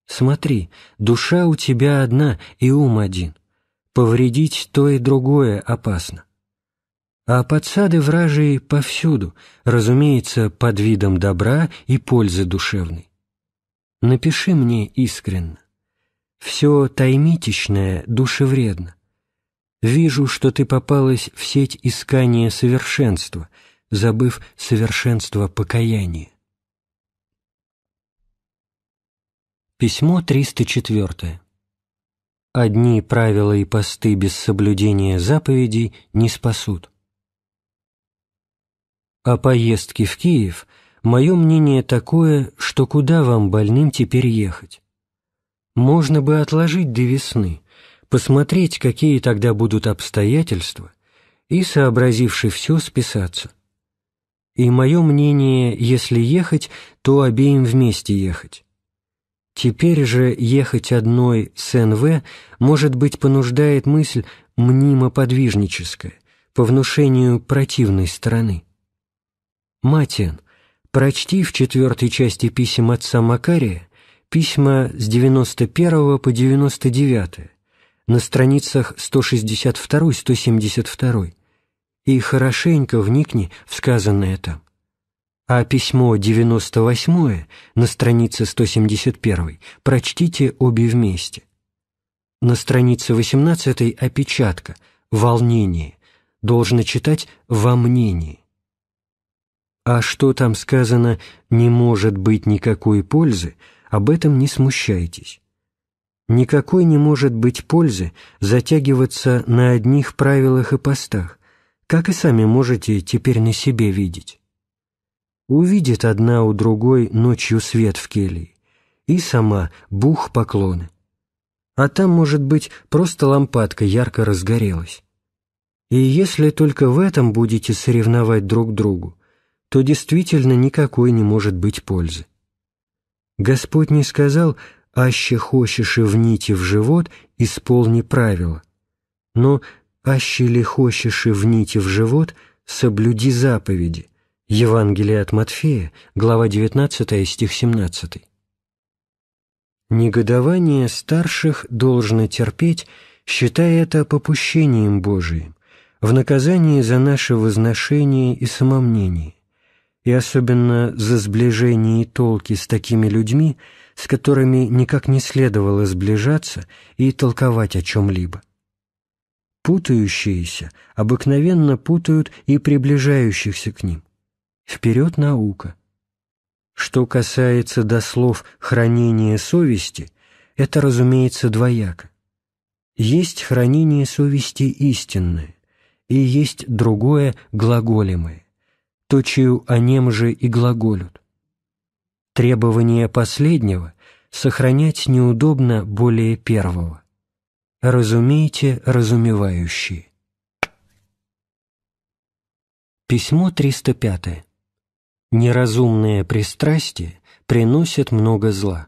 Смотри, душа у тебя одна и ум один. Повредить то и другое опасно. А подсады вражии повсюду, разумеется, под видом добра и пользы душевной. Напиши мне искренно. Все таймитичное душевредно. Вижу, что ты попалась в сеть искания совершенства, забыв совершенство покаяния. Письмо 304. «Одни правила и посты без соблюдения заповедей не спасут». О поездке в Киев мое мнение такое, что куда вам, больным, теперь ехать? Можно бы отложить до весны, посмотреть, какие тогда будут обстоятельства, и, сообразивши все, списаться. И мое мнение, если ехать, то обеим вместе ехать Теперь же ехать одной с НВ, может быть, понуждает мысль мнимо-подвижническая, по внушению противной стороны. Матин, прочти в четвертой части писем отца Макария письма с 91 по 99 на страницах 162-172 и хорошенько вникни в сказанное там а письмо 98 на странице 171 прочтите обе вместе. На странице 18 опечатка «Волнение» должно читать «во мнении». А что там сказано «не может быть никакой пользы», об этом не смущайтесь. Никакой не может быть пользы затягиваться на одних правилах и постах, как и сами можете теперь на себе видеть увидит одна у другой ночью свет в келии, и сама бух поклоны. А там, может быть, просто лампадка ярко разгорелась. И если только в этом будете соревновать друг другу, то действительно никакой не может быть пользы. Господь не сказал «аще хочешь и в нити в живот, исполни правила», но «аще ли хочешь и в нити в живот, соблюди заповеди», Евангелие от Матфея, глава 19, стих 17. Негодование старших должно терпеть, считая это попущением Божиим, в наказании за наше возношение и самомнение, и особенно за сближение и толки с такими людьми, с которыми никак не следовало сближаться и толковать о чем-либо. Путающиеся обыкновенно путают и приближающихся к ним, Вперед наука. Что касается до слов хранения совести, это, разумеется, двояко. Есть хранение совести истинное, и есть другое глаголемое, то, чью о нем же и глаголют. Требование последнего сохранять неудобно более первого. Разумейте разумевающие. Письмо 305. Неразумное пристрастие приносит много зла.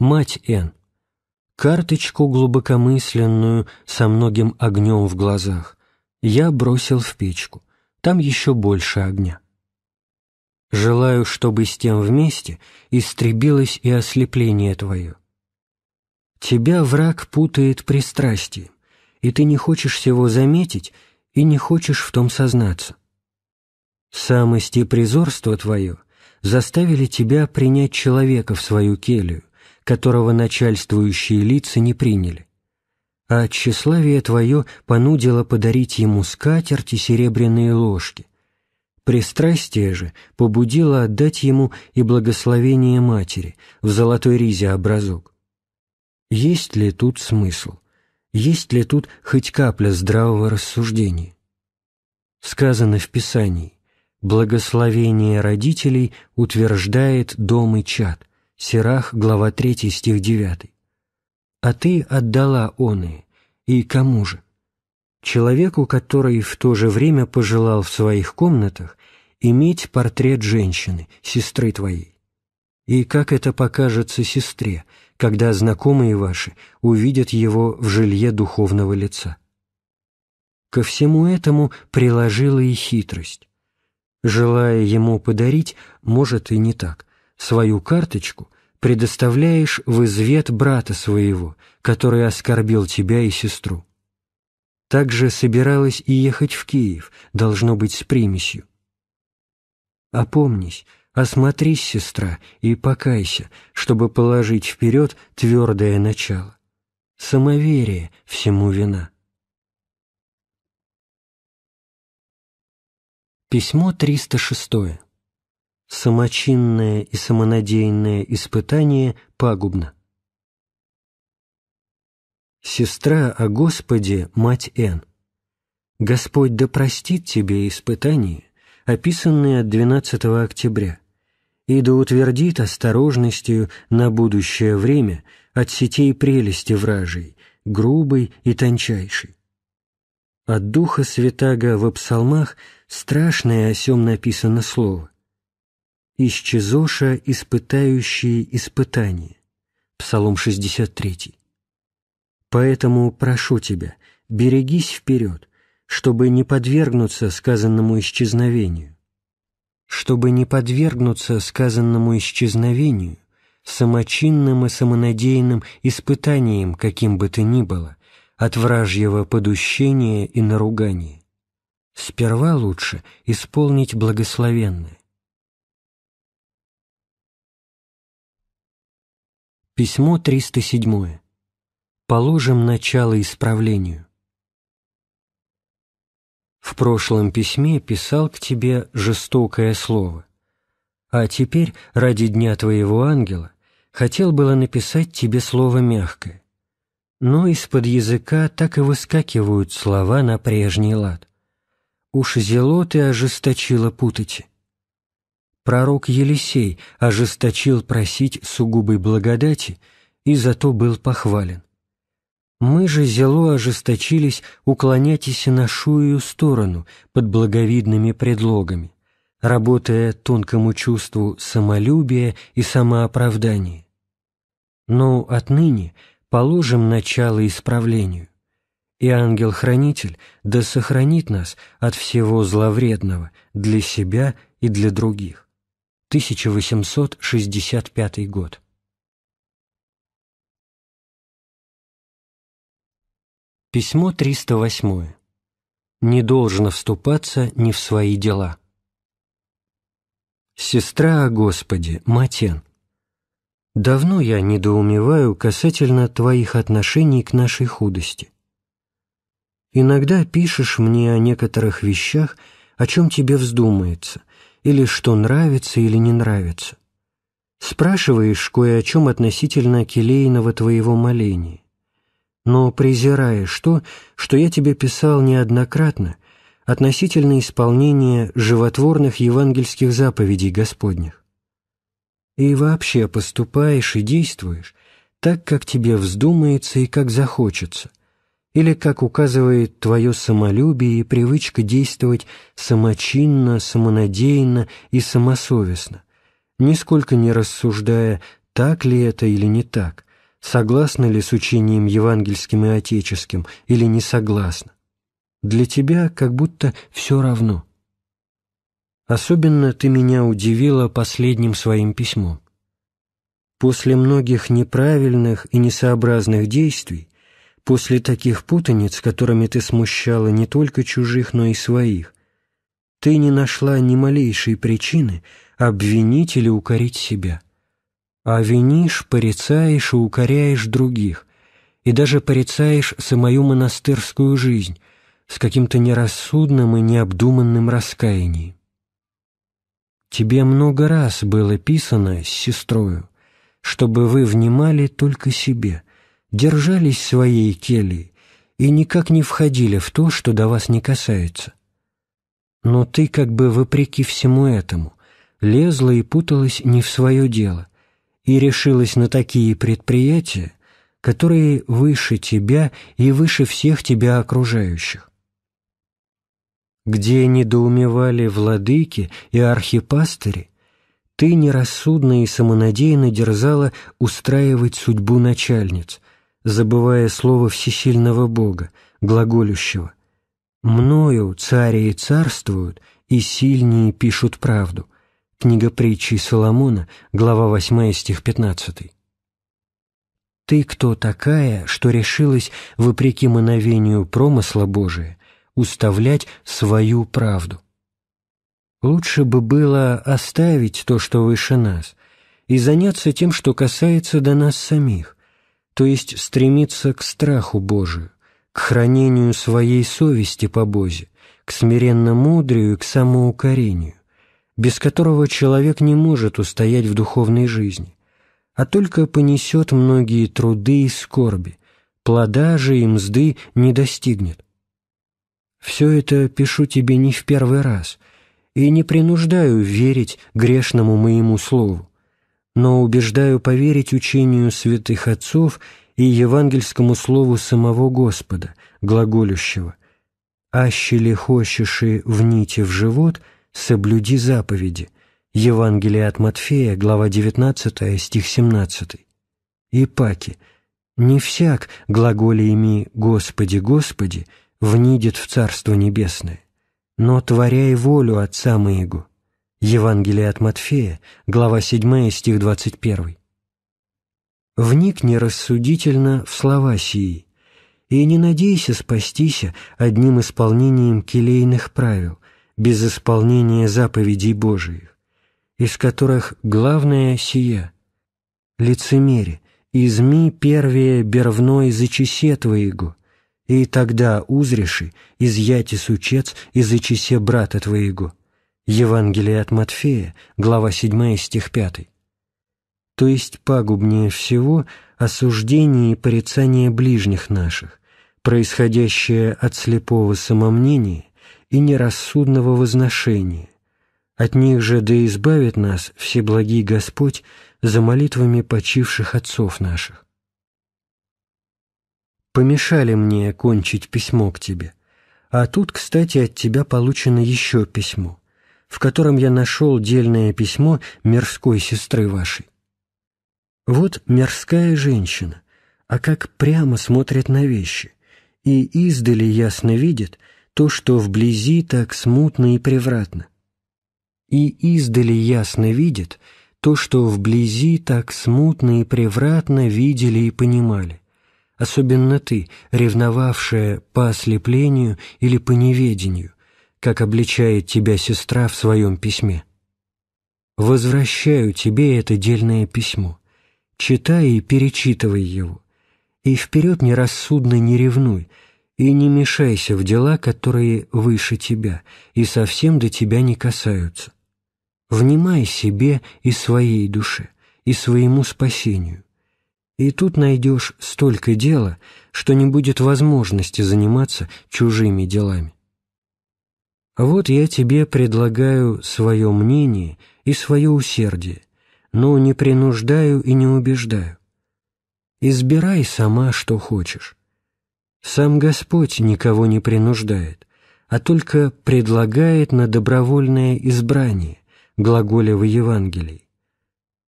Мать Н. Карточку глубокомысленную со многим огнем в глазах я бросил в печку. Там еще больше огня. Желаю, чтобы с тем вместе истребилось и ослепление твое. Тебя враг путает пристрастием, и ты не хочешь всего заметить и не хочешь в том сознаться. Самость и призорство твое заставили тебя принять человека в свою келью, которого начальствующие лица не приняли. А тщеславие твое понудило подарить ему скатерть и серебряные ложки. Пристрастие же побудило отдать ему и благословение матери в золотой ризе образок. Есть ли тут смысл? Есть ли тут хоть капля здравого рассуждения? Сказано в Писании Благословение родителей утверждает дом и чад. Сирах, глава 3, стих 9. А ты отдала оны, и кому же? Человеку, который в то же время пожелал в своих комнатах иметь портрет женщины, сестры твоей. И как это покажется сестре, когда знакомые ваши увидят его в жилье духовного лица? Ко всему этому приложила и хитрость желая ему подарить, может и не так, свою карточку предоставляешь в извет брата своего, который оскорбил тебя и сестру. Также собиралась и ехать в Киев, должно быть, с примесью. Опомнись, осмотрись, сестра, и покайся, чтобы положить вперед твердое начало. Самоверие всему вина. Письмо 306. Самочинное и самонадеянное испытание пагубно. Сестра о Господе, мать Н. Господь да простит тебе испытание, описанное от 12 октября, и да утвердит осторожностью на будущее время от сетей прелести вражей, грубой и тончайшей. От Духа Святаго в псалмах – страшное о сем написано слово. «Исчезоша испытающие испытания» Псалом 63. «Поэтому прошу тебя, берегись вперед, чтобы не подвергнуться сказанному исчезновению. Чтобы не подвергнуться сказанному исчезновению, самочинным и самонадеянным испытанием, каким бы то ни было, от вражьего подущения и наругания. Сперва лучше исполнить благословенное. Письмо 307. Положим начало исправлению. В прошлом письме писал к тебе жестокое слово, а теперь, ради дня твоего ангела, хотел было написать тебе слово мягкое. Но из-под языка так и выскакивают слова на прежний лад уж зело ты ожесточила путать. Пророк Елисей ожесточил просить сугубой благодати и зато был похвален. Мы же зело ожесточились уклонятись на шую сторону под благовидными предлогами, работая тонкому чувству самолюбия и самооправдания. Но отныне положим начало исправлению и ангел-хранитель да сохранит нас от всего зловредного для себя и для других. 1865 год. Письмо 308. Не должно вступаться ни в свои дела. Сестра о Господе, Матен. Давно я недоумеваю касательно твоих отношений к нашей худости. Иногда пишешь мне о некоторых вещах, о чем тебе вздумается, или что нравится или не нравится. Спрашиваешь кое о чем относительно келейного твоего моления, но презираешь то, что я тебе писал неоднократно относительно исполнения животворных евангельских заповедей Господних. И вообще поступаешь и действуешь так, как тебе вздумается и как захочется, или, как указывает твое самолюбие и привычка действовать самочинно, самонадеянно и самосовестно, нисколько не рассуждая, так ли это или не так, согласно ли с учением евангельским и отеческим или не согласно. Для тебя как будто все равно. Особенно ты меня удивила последним своим письмом. После многих неправильных и несообразных действий после таких путаниц, которыми ты смущала не только чужих, но и своих, ты не нашла ни малейшей причины обвинить или укорить себя. А винишь, порицаешь и укоряешь других, и даже порицаешь самую монастырскую жизнь с каким-то нерассудным и необдуманным раскаянием. Тебе много раз было писано с сестрою, чтобы вы внимали только себе — держались своей кели и никак не входили в то, что до вас не касается. Но ты как бы вопреки всему этому лезла и путалась не в свое дело и решилась на такие предприятия, которые выше тебя и выше всех тебя окружающих. Где недоумевали владыки и архипастыри, ты нерассудно и самонадеянно дерзала устраивать судьбу начальниц, забывая слово всесильного Бога, глаголющего «Мною цари и царствуют, и сильнее пишут правду». Книга притчи Соломона, глава 8, стих 15. «Ты кто такая, что решилась, вопреки мановению промысла Божия, уставлять свою правду?» Лучше бы было оставить то, что выше нас, и заняться тем, что касается до нас самих, то есть стремиться к страху Божию, к хранению своей совести по Бозе, к смиренно-мудрию и к самоукорению, без которого человек не может устоять в духовной жизни, а только понесет многие труды и скорби, плода же и мзды не достигнет. Все это пишу тебе не в первый раз и не принуждаю верить грешному моему слову, но убеждаю поверить учению святых отцов и евангельскому слову самого Господа, глаголющего «Аще ли хочеши в нити в живот, соблюди заповеди» Евангелие от Матфея, глава 19, стих 17. И паки «Не всяк, глаголе Господи, Господи, внидет в Царство Небесное, но творяй волю Отца Моего, Евангелие от Матфея, глава 7, стих 21. «Вникни рассудительно в слова сии, и не надейся спастися одним исполнением келейных правил, без исполнения заповедей Божиих, из которых главное сия — лицемерие, изми первие бервно из очесе твоего, и тогда узреши изъяти сучец из очесе брата твоего». Евангелие от Матфея, глава 7, стих 5. То есть пагубнее всего осуждение и порицание ближних наших, происходящее от слепого самомнения и нерассудного возношения. От них же да избавит нас Всеблагий Господь за молитвами почивших отцов наших. Помешали мне кончить письмо к тебе, а тут, кстати, от тебя получено еще письмо в котором я нашел дельное письмо мирской сестры вашей. Вот мирская женщина, а как прямо смотрит на вещи, и издали ясно видит то, что вблизи так смутно и превратно. И издали ясно видит то, что вблизи так смутно и превратно видели и понимали, особенно ты, ревновавшая по ослеплению или по неведению, как обличает тебя сестра в своем письме. Возвращаю тебе это дельное письмо. Читай и перечитывай его. И вперед нерассудно не ревнуй, и не мешайся в дела, которые выше тебя и совсем до тебя не касаются. Внимай себе и своей душе, и своему спасению. И тут найдешь столько дела, что не будет возможности заниматься чужими делами. Вот я тебе предлагаю свое мнение и свое усердие, но не принуждаю и не убеждаю. Избирай сама, что хочешь. Сам Господь никого не принуждает, а только предлагает на добровольное избрание, глаголя в Евангелии.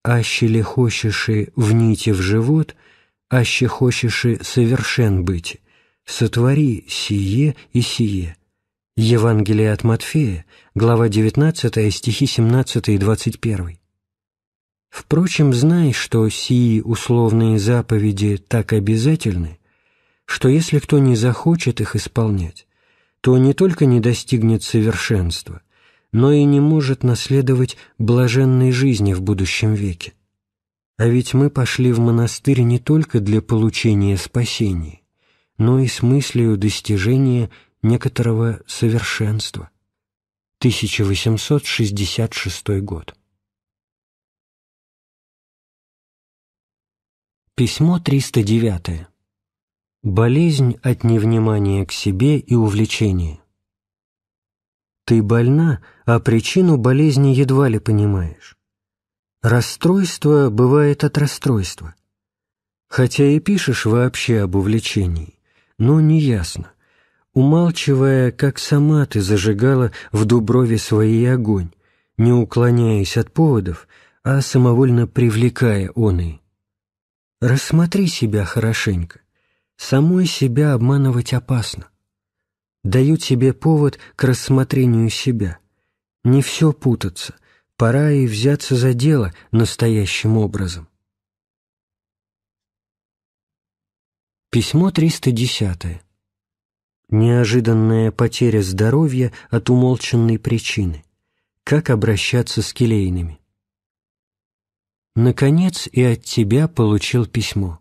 «Аще ли хочеши в нити в живот, аще хочеши совершен быть, сотвори сие и сие». Евангелие от Матфея, глава 19, стихи 17 и 21. Впрочем, знай, что сии условные заповеди так обязательны, что если кто не захочет их исполнять, то не только не достигнет совершенства, но и не может наследовать блаженной жизни в будущем веке. А ведь мы пошли в монастырь не только для получения спасения, но и с мыслью достижения некоторого совершенства. 1866 год. Письмо 309. Болезнь от невнимания к себе и увлечения. Ты больна, а причину болезни едва ли понимаешь. Расстройство бывает от расстройства. Хотя и пишешь вообще об увлечении, но неясно, умалчивая, как сама ты зажигала в Дуброве своей огонь, не уклоняясь от поводов, а самовольно привлекая он и. Рассмотри себя хорошенько. Самой себя обманывать опасно. Даю тебе повод к рассмотрению себя. Не все путаться, пора и взяться за дело настоящим образом. Письмо 310 неожиданная потеря здоровья от умолченной причины, как обращаться с келейными. Наконец и от тебя получил письмо.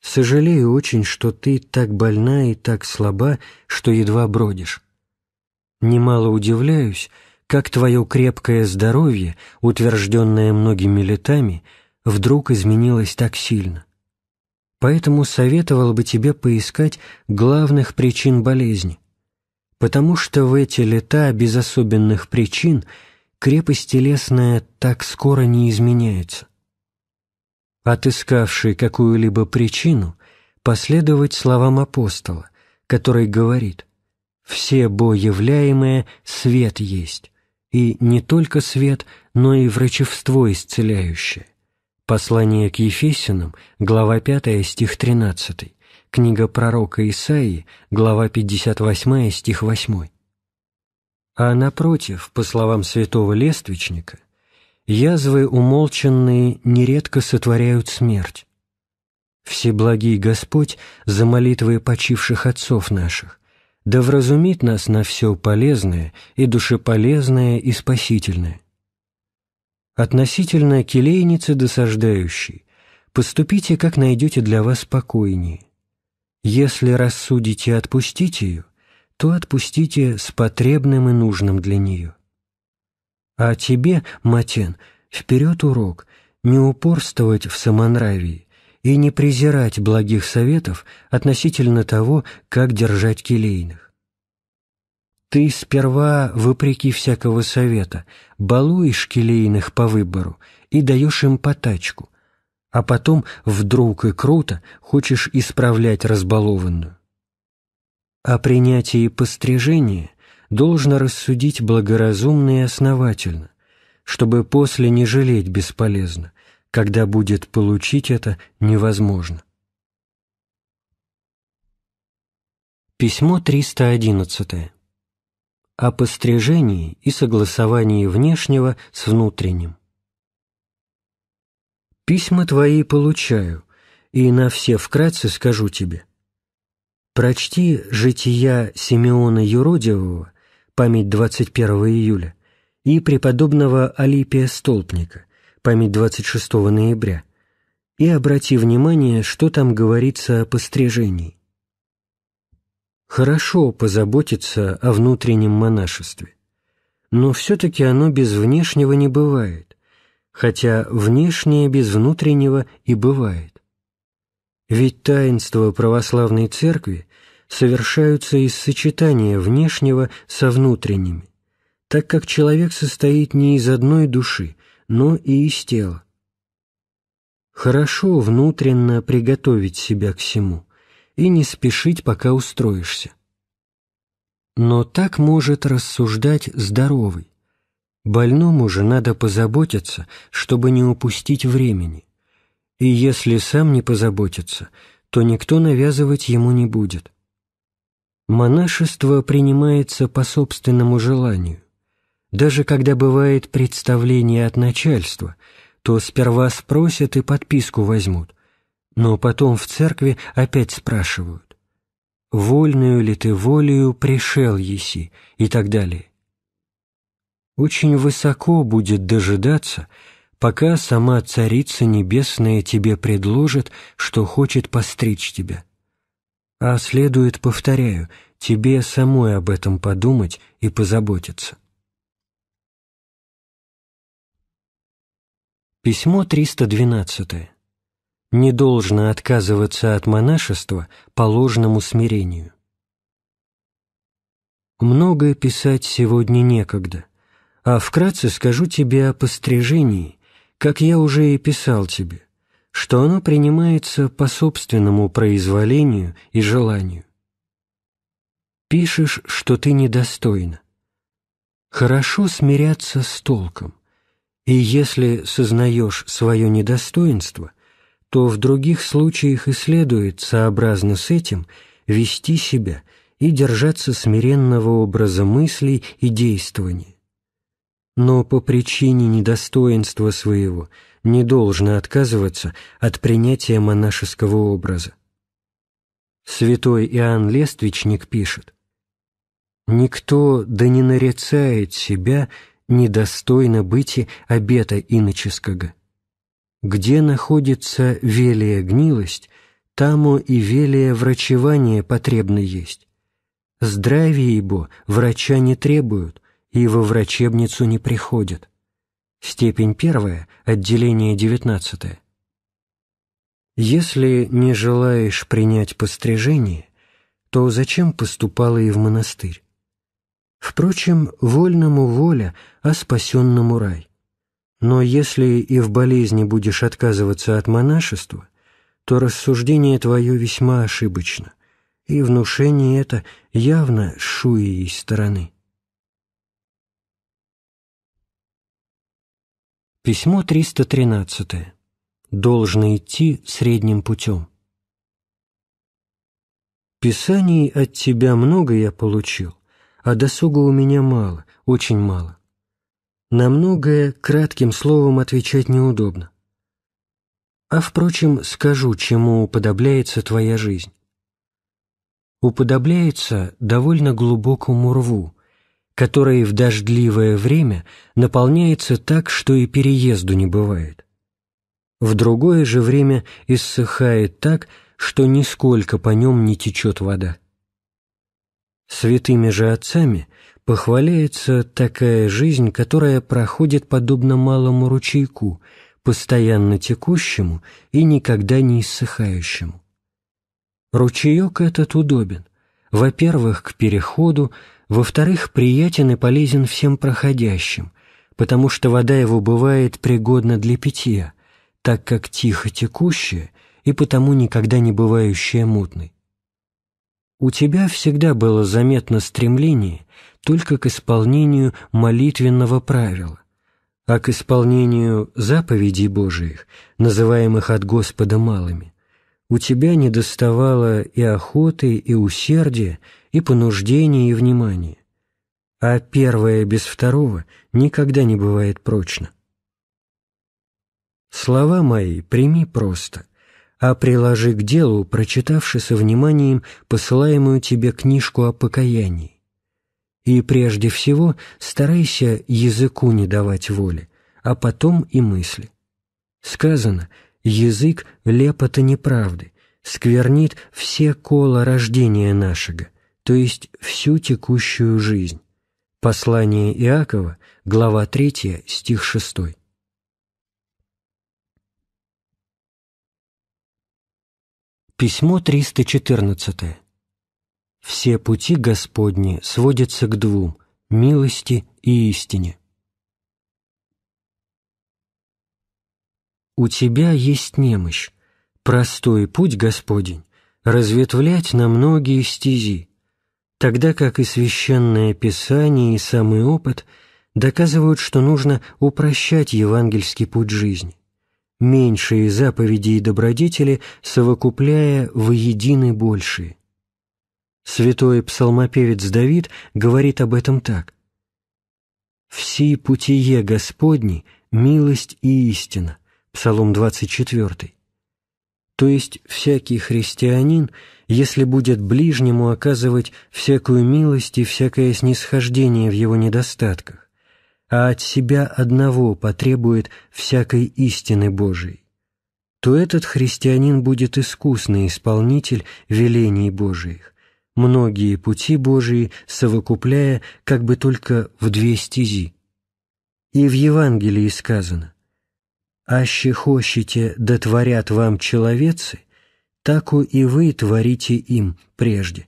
Сожалею очень, что ты так больна и так слаба, что едва бродишь. Немало удивляюсь, как твое крепкое здоровье, утвержденное многими летами, вдруг изменилось так сильно. Поэтому советовал бы тебе поискать главных причин болезни, потому что в эти лета без особенных причин крепость телесная так скоро не изменяется. Отыскавший какую-либо причину, последовать словам апостола, который говорит «Все бо являемое свет есть, и не только свет, но и врачевство исцеляющее». Послание к Ефесянам, глава 5, стих 13. Книга пророка Исаии, глава 58, стих 8. А напротив, по словам святого Лествичника, язвы умолченные нередко сотворяют смерть. Всеблагий Господь за молитвы почивших отцов наших, да вразумит нас на все полезное и душеполезное и спасительное – относительно келейницы досаждающей, поступите, как найдете для вас покойнее. Если рассудите отпустить ее, то отпустите с потребным и нужным для нее. А тебе, Матен, вперед урок, не упорствовать в самонравии и не презирать благих советов относительно того, как держать келейных. Ты сперва, вопреки всякого совета, балуешь келейных по выбору и даешь им потачку, а потом вдруг и круто хочешь исправлять разбалованную. О принятии пострижения должно рассудить благоразумно и основательно, чтобы после не жалеть бесполезно, когда будет получить это невозможно. Письмо 311 о пострижении и согласовании внешнего с внутренним. Письма твои получаю, и на все вкратце скажу тебе. Прочти «Жития Симеона Юродивого», память 21 июля, и преподобного Алипия Столпника, память 26 ноября, и обрати внимание, что там говорится о пострижении. Хорошо позаботиться о внутреннем монашестве, но все-таки оно без внешнего не бывает, хотя внешнее без внутреннего и бывает. Ведь таинства православной церкви совершаются из сочетания внешнего со внутренними, так как человек состоит не из одной души, но и из тела. Хорошо внутренно приготовить себя к всему – и не спешить, пока устроишься. Но так может рассуждать здоровый. Больному же надо позаботиться, чтобы не упустить времени. И если сам не позаботится, то никто навязывать ему не будет. Монашество принимается по собственному желанию. Даже когда бывает представление от начальства, то сперва спросят и подписку возьмут, но потом в церкви опять спрашивают «Вольную ли ты волею пришел еси?» и так далее. Очень высоко будет дожидаться, пока сама Царица Небесная тебе предложит, что хочет постричь тебя. А следует, повторяю, тебе самой об этом подумать и позаботиться. Письмо 312 не должно отказываться от монашества по ложному смирению. Многое писать сегодня некогда, а вкратце скажу тебе о пострижении, как я уже и писал тебе, что оно принимается по собственному произволению и желанию. Пишешь, что ты недостойна. Хорошо смиряться с толком, и если сознаешь свое недостоинство – то в других случаях и следует, сообразно с этим, вести себя и держаться смиренного образа мыслей и действований. Но по причине недостоинства своего не должно отказываться от принятия монашеского образа. Святой Иоанн Лествичник пишет, «Никто да не нарицает себя недостойно быть обета иноческого». Где находится велия гнилость, тамо и велия врачевание потребно есть. Здравие его врача не требуют, и во врачебницу не приходят. Степень первая, отделение девятнадцатое. Если не желаешь принять пострижение, то зачем поступала и в монастырь? Впрочем, вольному воля, а спасенному рай. Но если и в болезни будешь отказываться от монашества, то рассуждение твое весьма ошибочно, и внушение это явно с шуей стороны. Письмо 313. Должно идти средним путем. Писаний от тебя много я получил, а досуга у меня мало, очень мало. На многое кратким словом отвечать неудобно. А, впрочем, скажу, чему уподобляется твоя жизнь. Уподобляется довольно глубокому рву, который в дождливое время наполняется так, что и переезду не бывает. В другое же время иссыхает так, что нисколько по нем не течет вода. Святыми же отцами – похваляется такая жизнь, которая проходит подобно малому ручейку, постоянно текущему и никогда не иссыхающему. Ручеек этот удобен, во-первых, к переходу, во-вторых, приятен и полезен всем проходящим, потому что вода его бывает пригодна для питья, так как тихо текущая и потому никогда не бывающая мутной. У тебя всегда было заметно стремление только к исполнению молитвенного правила, а к исполнению заповедей Божиих, называемых от Господа малыми, у тебя недоставало и охоты, и усердия, и понуждения, и внимания. А первое без второго никогда не бывает прочно. Слова мои прими просто, а приложи к делу, прочитавши со вниманием посылаемую тебе книжку о покаянии. И прежде всего старайся языку не давать воли, а потом и мысли. Сказано, язык — лепота неправды, сквернит все кола рождения нашего, то есть всю текущую жизнь. Послание Иакова, глава 3, стих 6. Письмо 314. Все пути Господни сводятся к двум – милости и истине. У тебя есть немощь, простой путь Господень, разветвлять на многие стези, тогда как и Священное Писание и самый опыт доказывают, что нужно упрощать евангельский путь жизни, меньшие заповеди и добродетели совокупляя воедины большие. Святой псалмопевец Давид говорит об этом так. «Все путие Господни – милость и истина» Псалом 24. То есть всякий христианин, если будет ближнему оказывать всякую милость и всякое снисхождение в его недостатках, а от себя одного потребует всякой истины Божией, то этот христианин будет искусный исполнитель велений Божиих, многие пути Божии, совокупляя как бы только в две стези. И в Евангелии сказано «Аще хощите да творят вам человецы, таку и вы творите им прежде.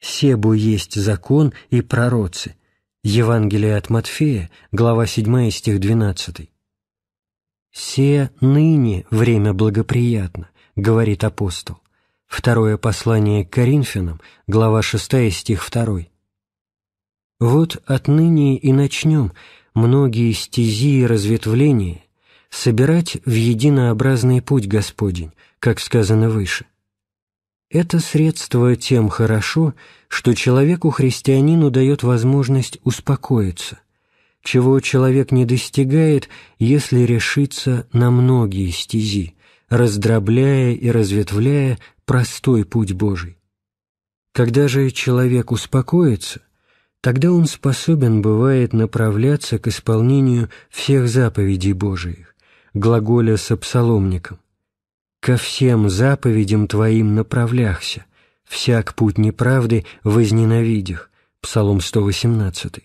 Себу есть закон и пророцы». Евангелие от Матфея, глава 7, стих 12. «Се ныне время благоприятно», — говорит апостол. Второе послание к Коринфянам, глава 6, стих 2. Вот отныне и начнем многие стези и разветвления собирать в единообразный путь Господень, как сказано выше. Это средство тем хорошо, что человеку-христианину дает возможность успокоиться, чего человек не достигает, если решится на многие стези, раздробляя и разветвляя простой путь Божий. Когда же человек успокоится, тогда он способен, бывает, направляться к исполнению всех заповедей Божиих, глаголя с псаломником. «Ко всем заповедям Твоим направляхся, всяк путь неправды возненавидях» Псалом 118.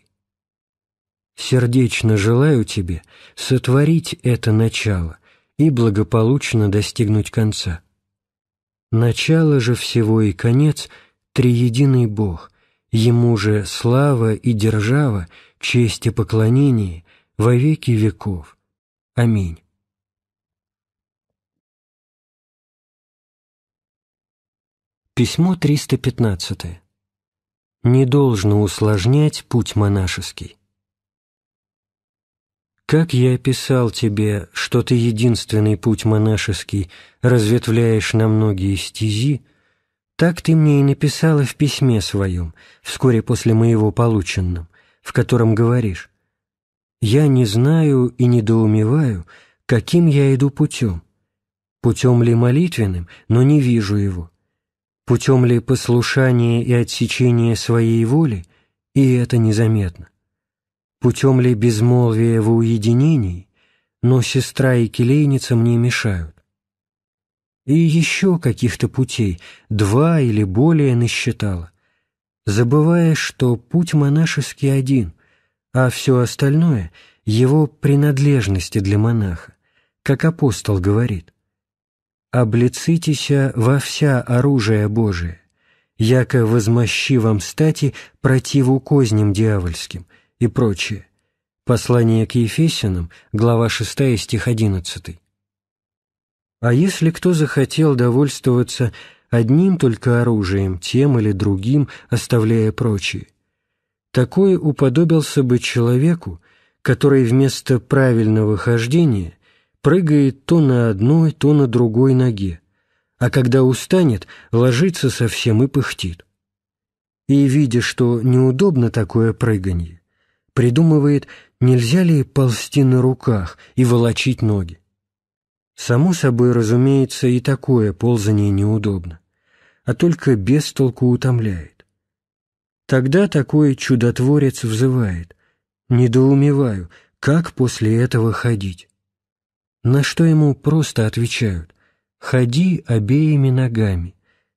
«Сердечно желаю тебе сотворить это начало и благополучно достигнуть конца». Начало же всего и конец — триединый Бог, Ему же слава и держава, честь и поклонение во веки веков. Аминь. Письмо 315. Не должно усложнять путь монашеский. Как я писал тебе, что ты единственный путь монашеский разветвляешь на многие стези, так ты мне и написала в письме своем, вскоре после моего полученном, в котором говоришь «Я не знаю и недоумеваю, каким я иду путем, путем ли молитвенным, но не вижу его, путем ли послушания и отсечения своей воли, и это незаметно путем ли безмолвия в уединении, но сестра и келейница мне мешают. И еще каких-то путей, два или более насчитала, забывая, что путь монашеский один, а все остальное — его принадлежности для монаха, как апостол говорит. «Облицитеся во вся оружие Божие, яко возмощи вам стати противу козням дьявольским», и прочее. Послание к Ефесянам, глава 6, стих 11. А если кто захотел довольствоваться одним только оружием, тем или другим, оставляя прочие, такой уподобился бы человеку, который вместо правильного хождения прыгает то на одной, то на другой ноге, а когда устанет, ложится совсем и пыхтит. И, видя, что неудобно такое прыганье, придумывает, нельзя ли ползти на руках и волочить ноги. Само собой, разумеется, и такое ползание неудобно, а только без толку утомляет. Тогда такой чудотворец взывает. Недоумеваю, как после этого ходить? На что ему просто отвечают. Ходи обеими ногами,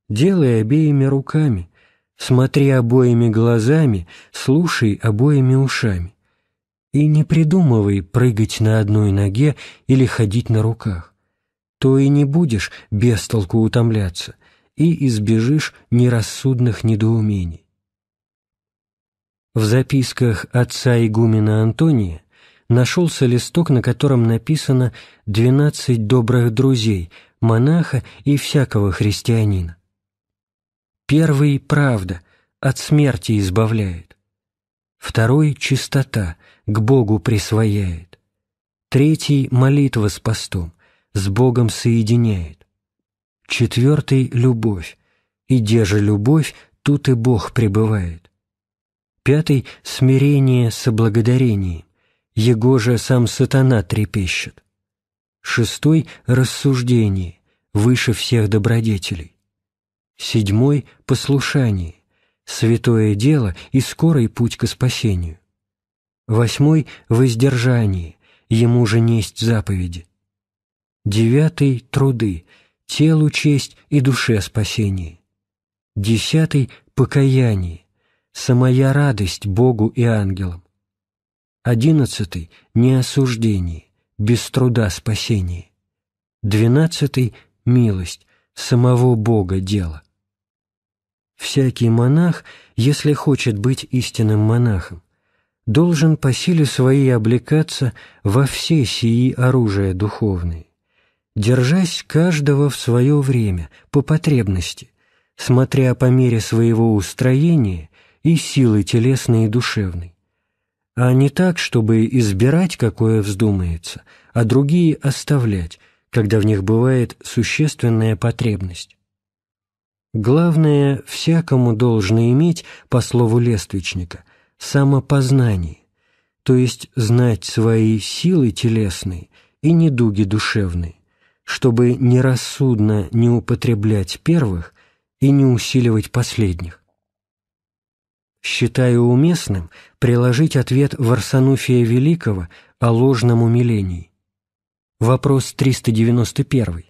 делай обеими руками, Смотри обоими глазами, слушай обоими ушами. И не придумывай прыгать на одной ноге или ходить на руках. То и не будешь без толку утомляться, и избежишь нерассудных недоумений. В записках отца игумена Антония нашелся листок, на котором написано «12 добрых друзей», монаха и всякого христианина. Первый — правда, от смерти избавляет. Второй — чистота, к Богу присвояет. Третий — молитва с постом, с Богом соединяет. Четвертый — любовь, и где же любовь, тут и Бог пребывает. Пятый — смирение со благодарением, его же сам сатана трепещет. Шестой — рассуждение, выше всех добродетелей седьмой – послушание, святое дело и скорый путь ко спасению. Восьмой – воздержание, ему же несть заповеди. Девятый – труды, телу честь и душе спасение. Десятый – покаяние, самая радость Богу и ангелам. Одиннадцатый – неосуждение, без труда спасение. Двенадцатый – милость, самого Бога дело. Всякий монах, если хочет быть истинным монахом, должен по силе своей облекаться во все сии оружия духовные, держась каждого в свое время, по потребности, смотря по мере своего устроения и силы телесной и душевной, а не так, чтобы избирать, какое вздумается, а другие оставлять, когда в них бывает существенная потребность. Главное, всякому должно иметь, по слову лествичника, самопознание, то есть знать свои силы телесные и недуги душевные, чтобы нерассудно не употреблять первых и не усиливать последних. Считаю уместным приложить ответ Варсануфия Великого о ложном умилении. Вопрос 391.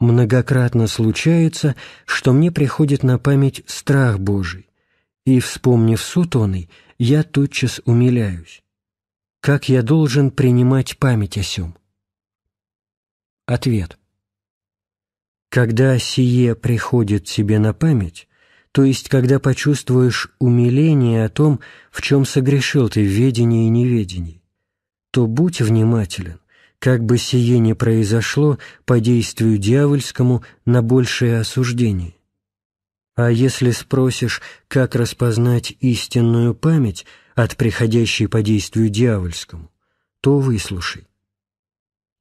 Многократно случается, что мне приходит на память страх Божий, и, вспомнив суд оный, я тотчас умиляюсь. Как я должен принимать память о сем? Ответ. Когда сие приходит тебе на память, то есть когда почувствуешь умиление о том, в чем согрешил ты в ведении и неведении, то будь внимателен, как бы сие не произошло по действию дьявольскому на большее осуждение. А если спросишь, как распознать истинную память от приходящей по действию дьявольскому, то выслушай.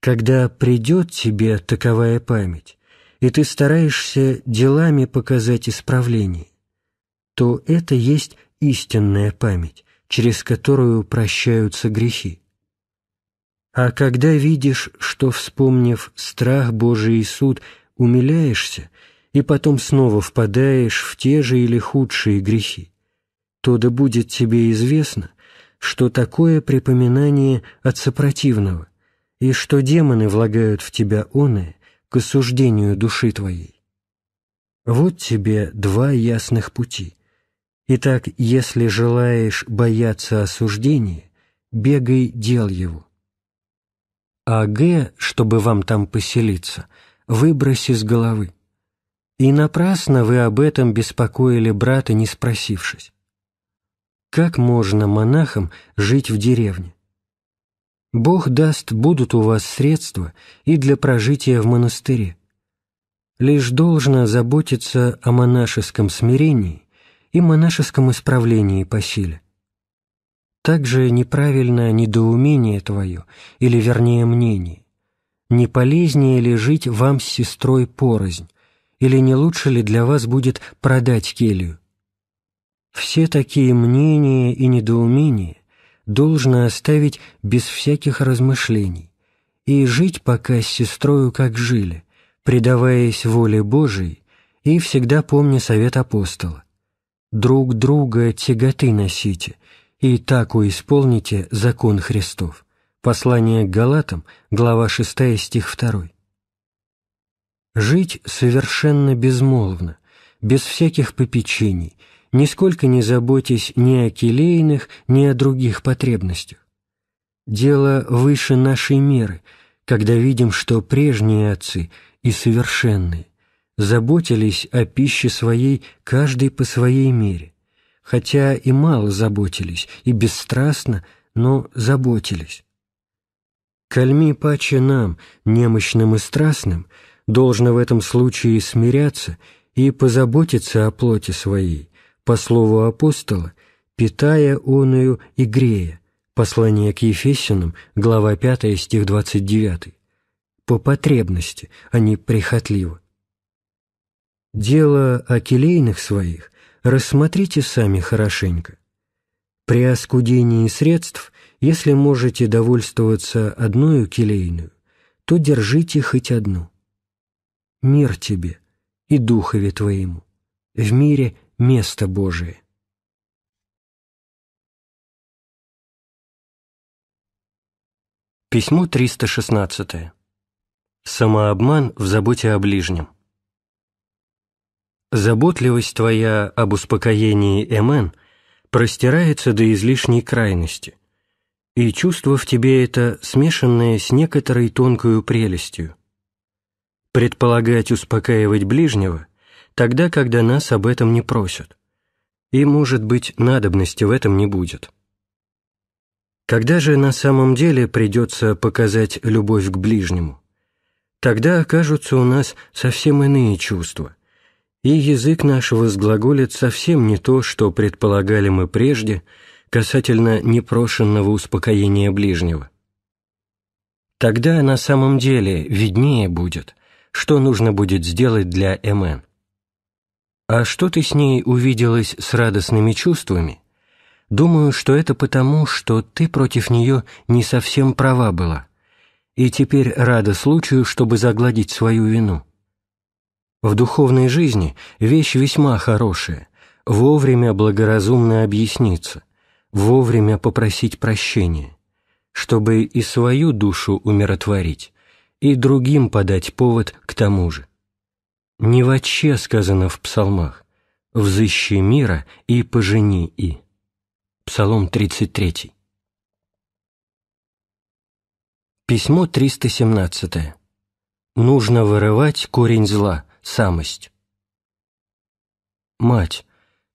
Когда придет тебе таковая память, и ты стараешься делами показать исправление, то это есть истинная память, через которую прощаются грехи. А когда видишь, что, вспомнив страх Божий и суд, умиляешься, и потом снова впадаешь в те же или худшие грехи, то да будет тебе известно, что такое припоминание от сопротивного, и что демоны влагают в тебя оное к осуждению души твоей. Вот тебе два ясных пути. Итак, если желаешь бояться осуждения, бегай дел его. А Г, чтобы вам там поселиться, выбрось из головы. И напрасно вы об этом беспокоили брата, не спросившись. Как можно монахам жить в деревне? Бог даст, будут у вас средства и для прожития в монастыре. Лишь должно заботиться о монашеском смирении и монашеском исправлении по силе. Также неправильно недоумение твое, или вернее мнение. Не полезнее ли жить вам с сестрой порознь, или не лучше ли для вас будет продать келью? Все такие мнения и недоумения должно оставить без всяких размышлений и жить пока с сестрою, как жили, предаваясь воле Божией и всегда помня совет апостола. «Друг друга тяготы носите, и таку исполните закон Христов». Послание к Галатам, глава 6, стих 2. Жить совершенно безмолвно, без всяких попечений, нисколько не заботясь ни о келейных, ни о других потребностях. Дело выше нашей меры, когда видим, что прежние отцы и совершенные заботились о пище своей каждый по своей мере, хотя и мало заботились, и бесстрастно, но заботились. Кальми паче нам, немощным и страстным, должно в этом случае смиряться и позаботиться о плоти своей, по слову апостола, питая оную и грея. Послание к Ефесянам, глава 5, стих 29. По потребности, а не прихотливо. Дело о келейных своих рассмотрите сами хорошенько. При оскудении средств, если можете довольствоваться одной келейную, то держите хоть одну. Мир тебе и духове твоему. В мире место Божие. Письмо 316. Самообман в заботе о ближнем. Заботливость твоя об успокоении М.Н. простирается до излишней крайности, и чувство в тебе это смешанное с некоторой тонкою прелестью. Предполагать успокаивать ближнего тогда, когда нас об этом не просят, и, может быть, надобности в этом не будет. Когда же на самом деле придется показать любовь к ближнему? Тогда окажутся у нас совсем иные чувства, и язык нашего сглаголит совсем не то, что предполагали мы прежде касательно непрошенного успокоения ближнего. Тогда на самом деле виднее будет, что нужно будет сделать для МН. А что ты с ней увиделась с радостными чувствами? Думаю, что это потому, что ты против нее не совсем права была, и теперь рада случаю, чтобы загладить свою вину. В духовной жизни вещь весьма хорошая – вовремя благоразумно объясниться, вовремя попросить прощения, чтобы и свою душу умиротворить, и другим подать повод к тому же. Не вообще сказано в псалмах «взыщи мира и пожени и». Псалом 33. Письмо 317. Нужно вырывать корень зла – самость. Мать,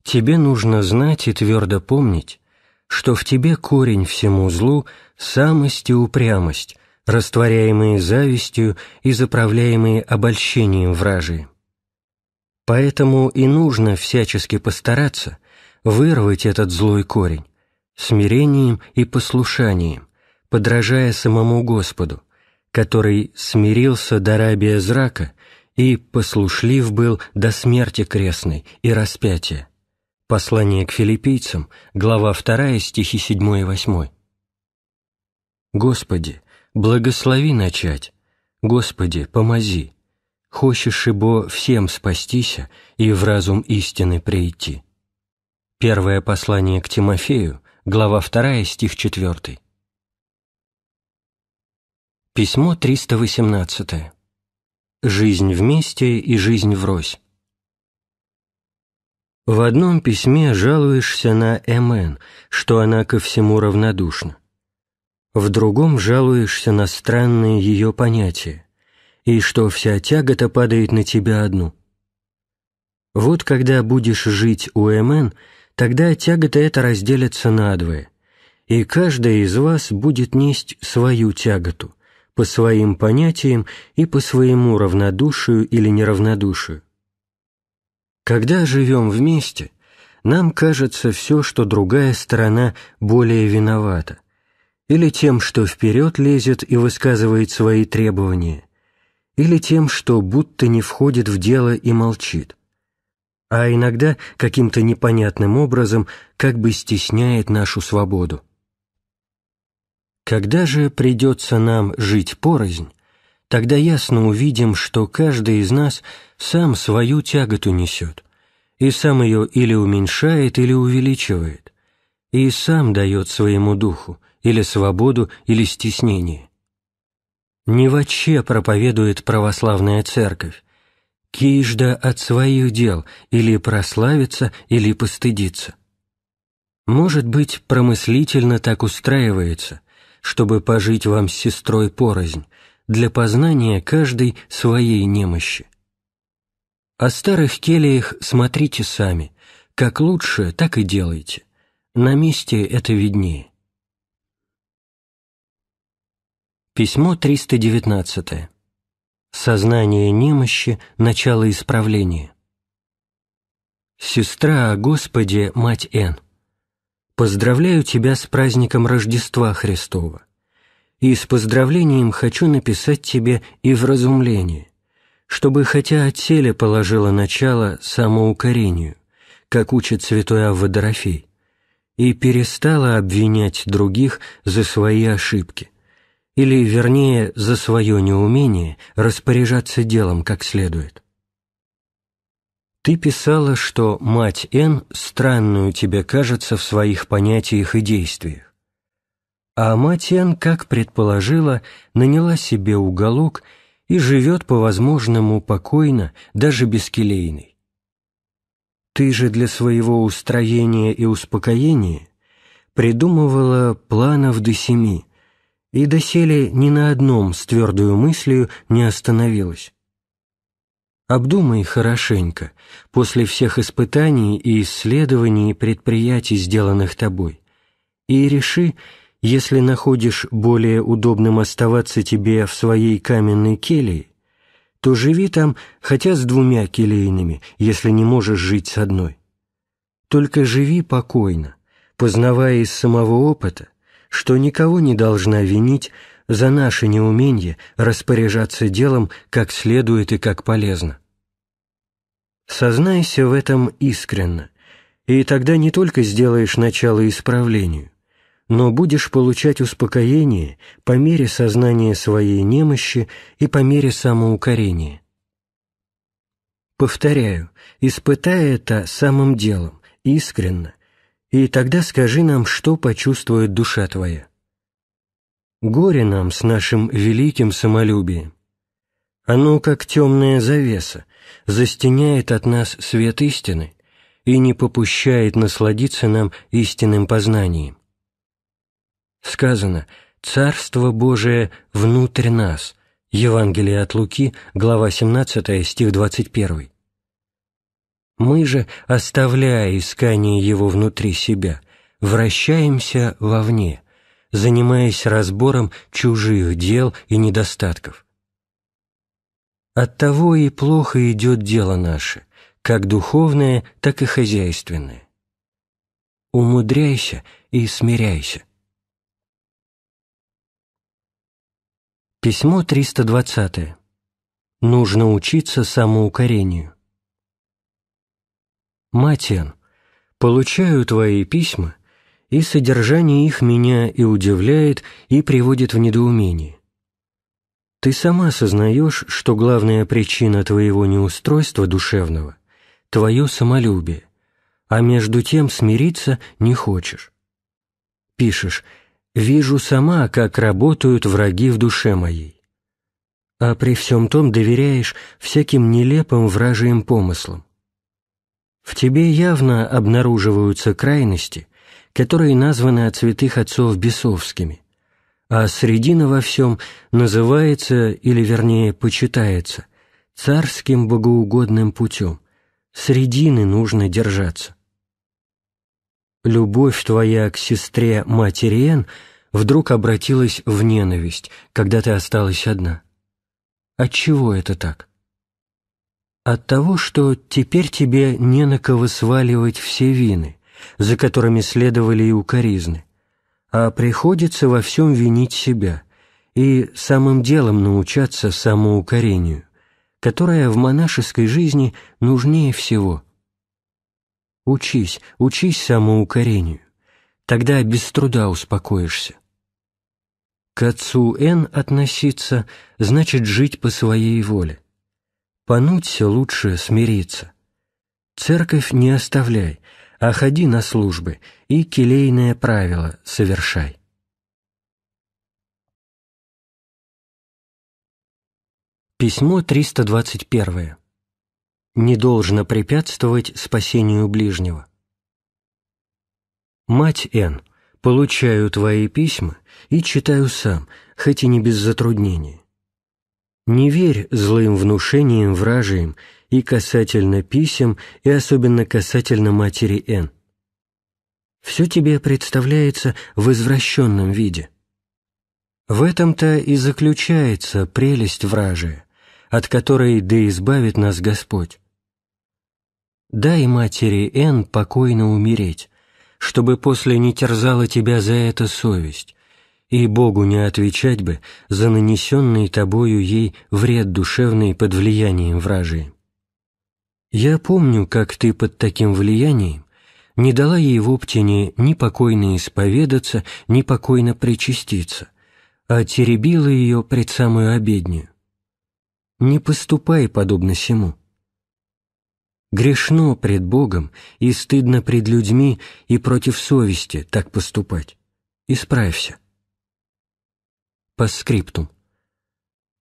тебе нужно знать и твердо помнить, что в тебе корень всему злу — самость и упрямость, растворяемые завистью и заправляемые обольщением вражи. Поэтому и нужно всячески постараться вырвать этот злой корень смирением и послушанием, подражая самому Господу, который смирился до рабия зрака и послушлив был до смерти крестной и распятия. Послание к филиппийцам, глава 2, стихи 7 и 8. «Господи, благослови начать, Господи, помози, хочешь ибо всем спастися и в разум истины прийти». Первое послание к Тимофею, глава 2, стих 4. Письмо 318. Жизнь вместе и жизнь врозь. В одном письме жалуешься на МН, что она ко всему равнодушна. В другом жалуешься на странные ее понятия, и что вся тягота падает на тебя одну. Вот когда будешь жить у МН, тогда тягота эта разделится надвое, и каждая из вас будет несть свою тяготу – по своим понятиям и по своему равнодушию или неравнодушию. Когда живем вместе, нам кажется все, что другая сторона более виновата, или тем, что вперед лезет и высказывает свои требования, или тем, что будто не входит в дело и молчит, а иногда каким-то непонятным образом как бы стесняет нашу свободу. Когда же придется нам жить порознь, тогда ясно увидим, что каждый из нас сам свою тяготу несет, и сам ее или уменьшает, или увеличивает, и сам дает своему духу или свободу, или стеснение. Не вообще проповедует православная церковь, киежда от своих дел или прославится, или постыдится. Может быть, промыслительно так устраивается – чтобы пожить вам с сестрой порознь, для познания каждой своей немощи. О старых келиях смотрите сами, как лучше, так и делайте. На месте это виднее. Письмо 319. Сознание немощи, начало исправления. Сестра о Господе, мать Н. Поздравляю тебя с праздником Рождества Христова. И с поздравлением хочу написать тебе и в вразумление, чтобы хотя от отселе положило начало самоукорению, как учит святой Авва Дорофей, и перестала обвинять других за свои ошибки, или, вернее, за свое неумение распоряжаться делом как следует. Ты писала, что мать Н странную тебе кажется в своих понятиях и действиях. А мать Н, как предположила, наняла себе уголок и живет по-возможному покойно, даже бескелейной. Ты же для своего устроения и успокоения придумывала планов до семи, и доселе ни на одном с твердую мыслью не остановилась. Обдумай хорошенько, после всех испытаний и исследований и предприятий, сделанных тобой, и реши, если находишь более удобным оставаться тебе в своей каменной келии, то живи там хотя с двумя келейными, если не можешь жить с одной. Только живи покойно, познавая из самого опыта, что никого не должна винить за наше неумение распоряжаться делом как следует и как полезно. Сознайся в этом искренно, и тогда не только сделаешь начало исправлению, но будешь получать успокоение по мере сознания своей немощи и по мере самоукорения. Повторяю, испытай это самым делом, искренно, и тогда скажи нам, что почувствует душа твоя. Горе нам с нашим великим самолюбием. Оно как темная завеса, застеняет от нас свет истины и не попущает насладиться нам истинным познанием. Сказано «Царство Божие внутрь нас» Евангелие от Луки, глава 17, стих 21. Мы же, оставляя искание его внутри себя, вращаемся вовне, занимаясь разбором чужих дел и недостатков – Оттого и плохо идет дело наше, как духовное, так и хозяйственное. Умудряйся и смиряйся. Письмо 320. Нужно учиться самоукорению. Матиан, получаю твои письма, и содержание их меня и удивляет, и приводит в недоумение. Ты сама осознаешь, что главная причина твоего неустройства душевного – твое самолюбие, а между тем смириться не хочешь. Пишешь «Вижу сама, как работают враги в душе моей» а при всем том доверяешь всяким нелепым вражьим помыслам. В тебе явно обнаруживаются крайности, которые названы от святых отцов бесовскими а средина во всем называется, или вернее почитается, царским богоугодным путем. Средины нужно держаться. Любовь твоя к сестре Материен вдруг обратилась в ненависть, когда ты осталась одна. Отчего это так? От того, что теперь тебе не на кого сваливать все вины, за которыми следовали и укоризны а приходится во всем винить себя и самым делом научаться самоукорению, которое в монашеской жизни нужнее всего. Учись, учись самоукорению, тогда без труда успокоишься. К отцу Н относиться значит жить по своей воле. Понуться лучше смириться. Церковь не оставляй, а ходи на службы и келейное правило совершай. Письмо 321. Не должно препятствовать спасению ближнего. Мать Н. Получаю твои письма и читаю сам, хоть и не без затруднения. Не верь злым внушениям вражиим и касательно писем, и особенно касательно матери Н. Все тебе представляется в извращенном виде. В этом-то и заключается прелесть вражия, от которой да избавит нас Господь. Дай матери Н покойно умереть, чтобы после не терзала тебя за это совесть, и Богу не отвечать бы за нанесенный тобою ей вред душевный под влиянием вражии. Я помню, как ты под таким влиянием не дала ей в Оптине ни покойно исповедаться, ни покойно причаститься, а теребила ее пред самую обедню. Не поступай подобно сему. Грешно пред Богом и стыдно пред людьми и против совести так поступать. Исправься. По скриптум.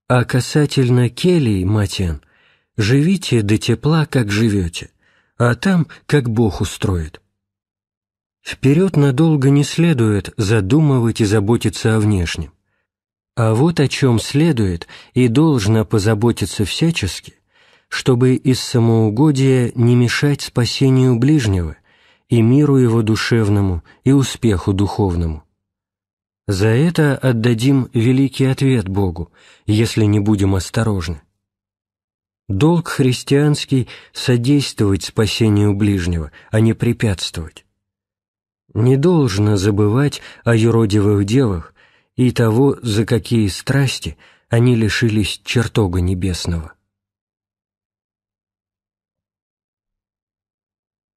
А касательно келий, Матиан, — Живите до тепла, как живете, а там, как Бог устроит. Вперед надолго не следует задумывать и заботиться о внешнем. А вот о чем следует и должно позаботиться всячески, чтобы из самоугодия не мешать спасению ближнего и миру его душевному и успеху духовному. За это отдадим великий ответ Богу, если не будем осторожны. Долг христианский — содействовать спасению ближнего, а не препятствовать. Не должно забывать о юродивых девах и того, за какие страсти они лишились чертога небесного.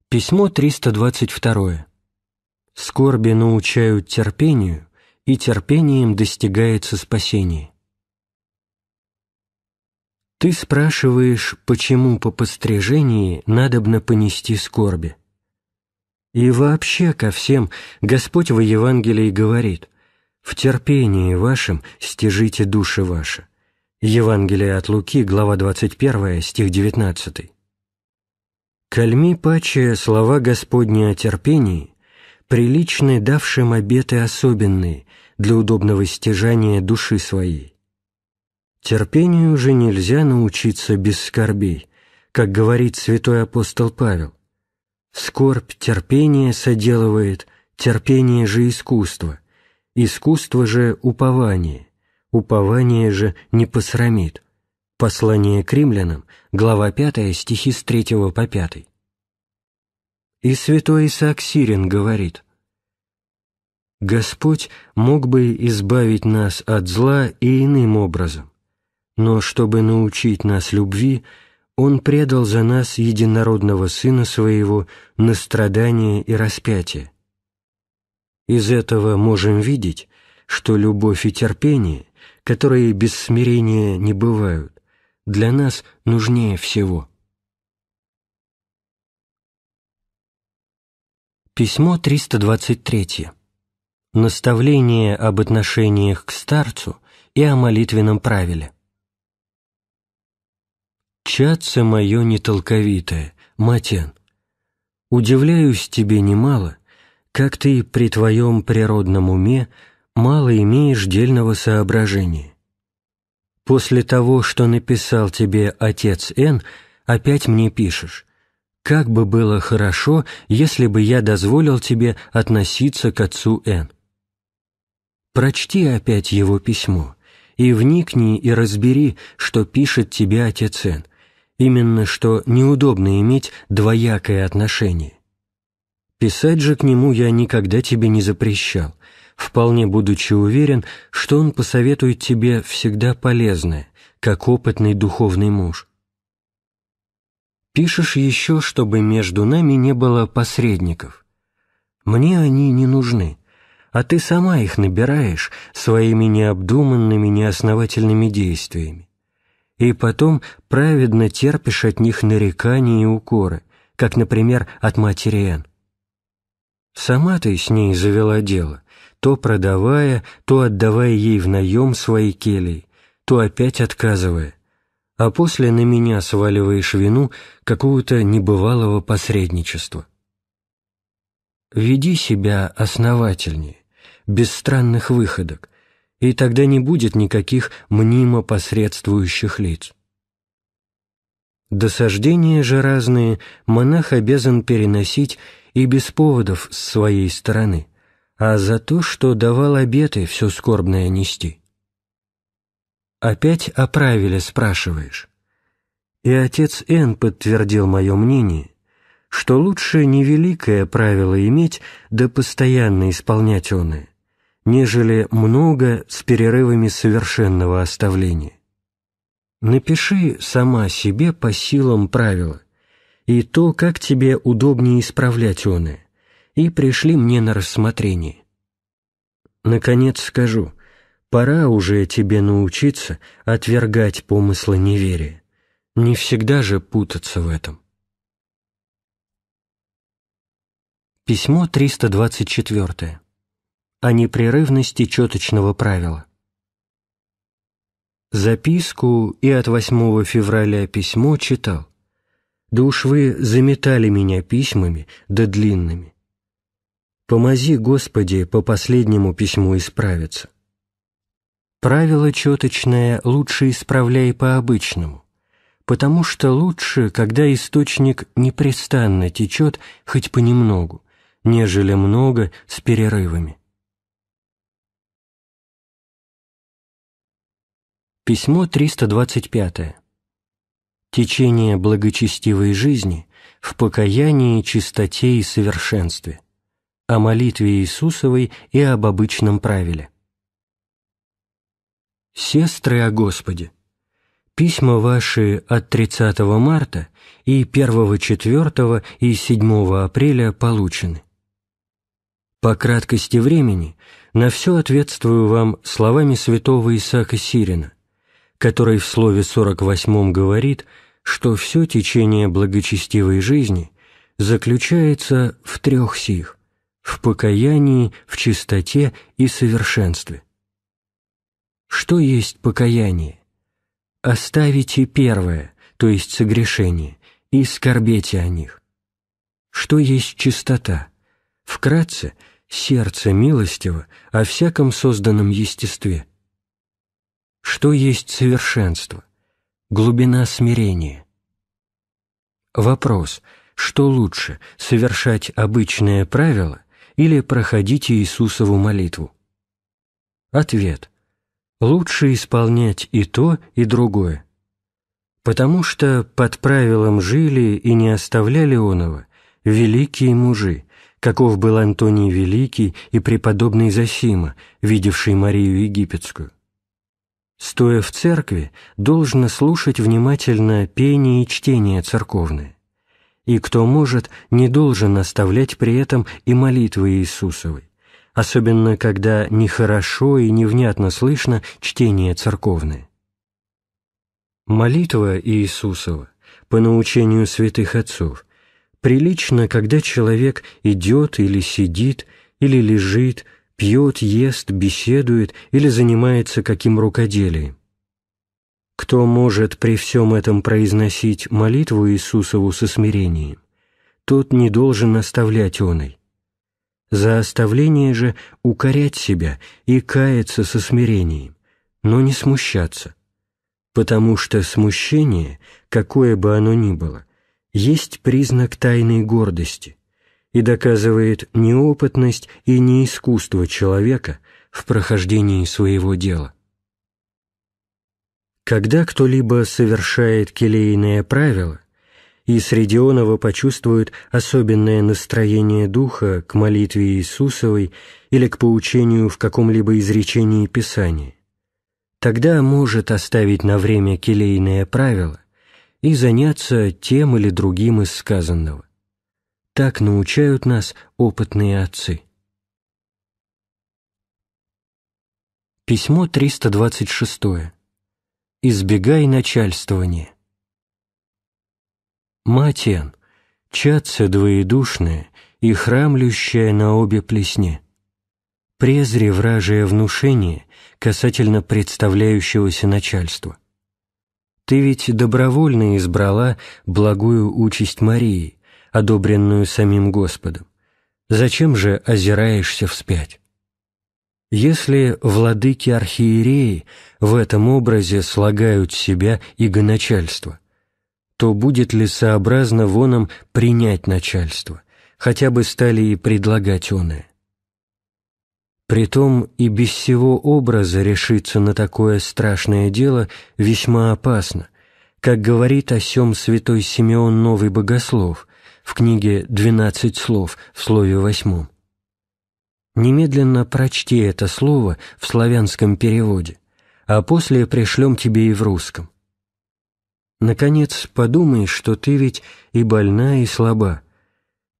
Письмо 322. Скорби научают терпению, и терпением достигается спасение. Ты спрашиваешь, почему по пострижении надобно понести скорби. И вообще ко всем Господь в Евангелии говорит «В терпении вашем стяжите души ваши». Евангелие от Луки, глава 21, стих 19. «Кальми паче слова Господни о терпении приличны давшим обеты особенные для удобного стяжания души своей, Терпению же нельзя научиться без скорбей, как говорит святой апостол Павел. Скорбь терпение соделывает, терпение же искусство, искусство же упование, упование же не посрамит. Послание к римлянам, глава 5, стихи с 3 по 5. И святой Исаак Сирин говорит, «Господь мог бы избавить нас от зла и иным образом, но чтобы научить нас любви, Он предал за нас единородного Сына Своего на страдания и распятие. Из этого можем видеть, что любовь и терпение, которые без смирения не бывают, для нас нужнее всего. Письмо 323. Наставление об отношениях к старцу и о молитвенном правиле. Чадце мое нетолковитое, Матен, удивляюсь тебе немало, как ты при твоем природном уме мало имеешь дельного соображения. После того, что написал тебе отец Н, опять мне пишешь. Как бы было хорошо, если бы я дозволил тебе относиться к отцу Н. Прочти опять его письмо и вникни и разбери, что пишет тебе отец Н – именно что неудобно иметь двоякое отношение. Писать же к нему я никогда тебе не запрещал, вполне будучи уверен, что он посоветует тебе всегда полезное, как опытный духовный муж. Пишешь еще, чтобы между нами не было посредников. Мне они не нужны, а ты сама их набираешь своими необдуманными, неосновательными действиями и потом праведно терпишь от них нарекания и укоры, как, например, от матери Энн. Сама ты с ней завела дело, то продавая, то отдавая ей в наем свои келии, то опять отказывая, а после на меня сваливаешь вину какого-то небывалого посредничества. Веди себя основательнее, без странных выходок, и тогда не будет никаких мнимо посредствующих лиц. Досаждения же разные монах обязан переносить и без поводов с своей стороны, а за то, что давал обеты все скорбное нести. Опять о правиле спрашиваешь. И отец Н. подтвердил мое мнение, что лучше невеликое правило иметь, да постоянно исполнять оное, нежели много с перерывами совершенного оставления. Напиши сама себе по силам правила и то, как тебе удобнее исправлять оное, и пришли мне на рассмотрение. Наконец скажу, пора уже тебе научиться отвергать помыслы неверия. Не всегда же путаться в этом. Письмо 324 о непрерывности четочного правила. Записку и от 8 февраля письмо читал. Да уж вы заметали меня письмами, да длинными. Помози, Господи, по последнему письму исправиться. Правило четочное лучше исправляй по-обычному, потому что лучше, когда источник непрестанно течет хоть понемногу, нежели много с перерывами. Письмо 325. Течение благочестивой жизни в покаянии, чистоте и совершенстве. О молитве Иисусовой и об обычном правиле. Сестры о Господе. Письма ваши от 30 марта и 1, 4 и 7 апреля получены. По краткости времени на все ответствую вам словами святого Исаака Сирина, который в слове 48 говорит, что все течение благочестивой жизни заключается в трех сих – в покаянии, в чистоте и совершенстве. Что есть покаяние? Оставите первое, то есть согрешение, и скорбите о них. Что есть чистота? Вкратце, сердце милостиво о всяком созданном естестве – что есть совершенство? Глубина смирения. Вопрос, что лучше, совершать обычное правило или проходить Иисусову молитву? Ответ. Лучше исполнять и то, и другое. Потому что под правилом жили и не оставляли оного великие мужи, каков был Антоний Великий и преподобный Зосима, видевший Марию Египетскую. Стоя в церкви, должно слушать внимательно пение и чтение церковное. И кто может, не должен оставлять при этом и молитвы Иисусовой, особенно когда нехорошо и невнятно слышно чтение церковное. Молитва Иисусова, по научению святых отцов, прилично, когда человек идет или сидит, или лежит, пьет, ест, беседует или занимается каким рукоделием. Кто может при всем этом произносить молитву Иисусову со смирением, тот не должен оставлять оной. За оставление же укорять себя и каяться со смирением, но не смущаться, потому что смущение, какое бы оно ни было, есть признак тайной гордости – и доказывает неопытность и неискусство человека в прохождении своего дела. Когда кто-либо совершает келейное правило, и Средионова почувствует особенное настроение духа к молитве Иисусовой или к поучению в каком-либо изречении Писания, тогда может оставить на время келейное правило и заняться тем или другим из сказанного. Так научают нас опытные отцы. Письмо 326. Избегай начальствования. Матиан, чатце двоедушная и храмлющая на обе плесне. Презри вражее внушение касательно представляющегося начальства. Ты ведь добровольно избрала благую участь Марии, одобренную самим Господом. Зачем же озираешься вспять? Если владыки-архиереи в этом образе слагают себя игоначальство, то будет ли сообразно вонам принять начальство, хотя бы стали и предлагать оное? Притом и без всего образа решиться на такое страшное дело весьма опасно, как говорит о сем святой Симеон Новый Богослов, в книге «Двенадцать слов» в слове восьмом. Немедленно прочти это слово в славянском переводе, а после пришлем тебе и в русском. Наконец, подумай, что ты ведь и больна, и слаба.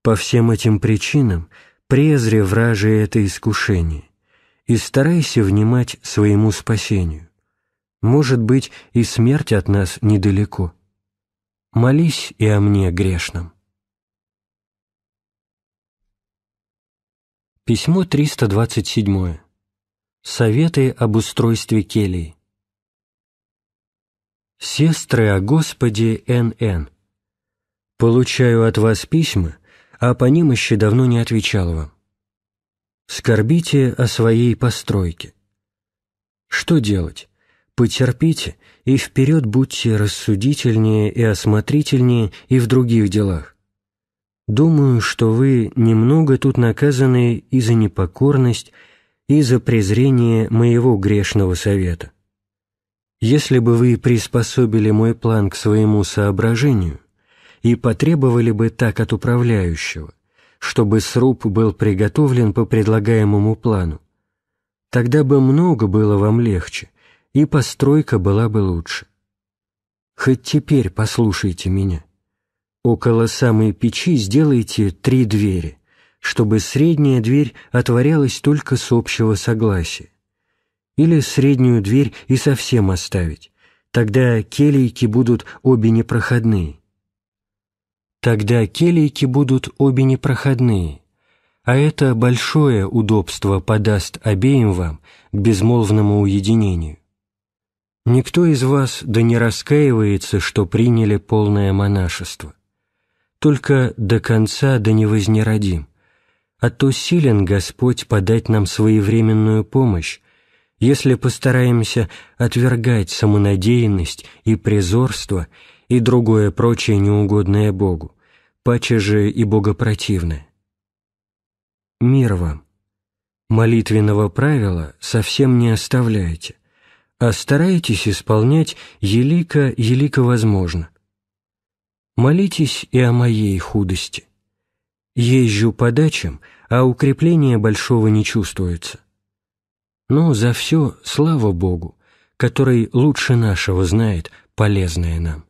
По всем этим причинам презри враже это искушение и старайся внимать своему спасению. Может быть, и смерть от нас недалеко. Молись и о мне грешном. Письмо 327. Советы об устройстве келей. Сестры о Господе Н.Н. Получаю от вас письма, а по ним еще давно не отвечал вам. Скорбите о своей постройке. Что делать? Потерпите и вперед будьте рассудительнее и осмотрительнее и в других делах Думаю, что вы немного тут наказаны и за непокорность, и за презрение моего грешного совета. Если бы вы приспособили мой план к своему соображению и потребовали бы так от управляющего, чтобы сруб был приготовлен по предлагаемому плану, тогда бы много было вам легче, и постройка была бы лучше. Хоть теперь послушайте меня. Около самой печи сделайте три двери, чтобы средняя дверь отворялась только с общего согласия. Или среднюю дверь и совсем оставить, тогда келейки будут обе непроходные. Тогда келейки будут обе непроходные, а это большое удобство подаст обеим вам к безмолвному уединению. Никто из вас да не раскаивается, что приняли полное монашество только до конца да не вознеродим. А то силен Господь подать нам своевременную помощь, если постараемся отвергать самонадеянность и презорство и другое прочее неугодное Богу, паче же и богопротивное. Мир вам! Молитвенного правила совсем не оставляйте, а старайтесь исполнять елико-елико возможно, Молитесь и о моей худости. Езжу по дачам, а укрепления большого не чувствуется. Но за все слава Богу, который лучше нашего знает полезное нам.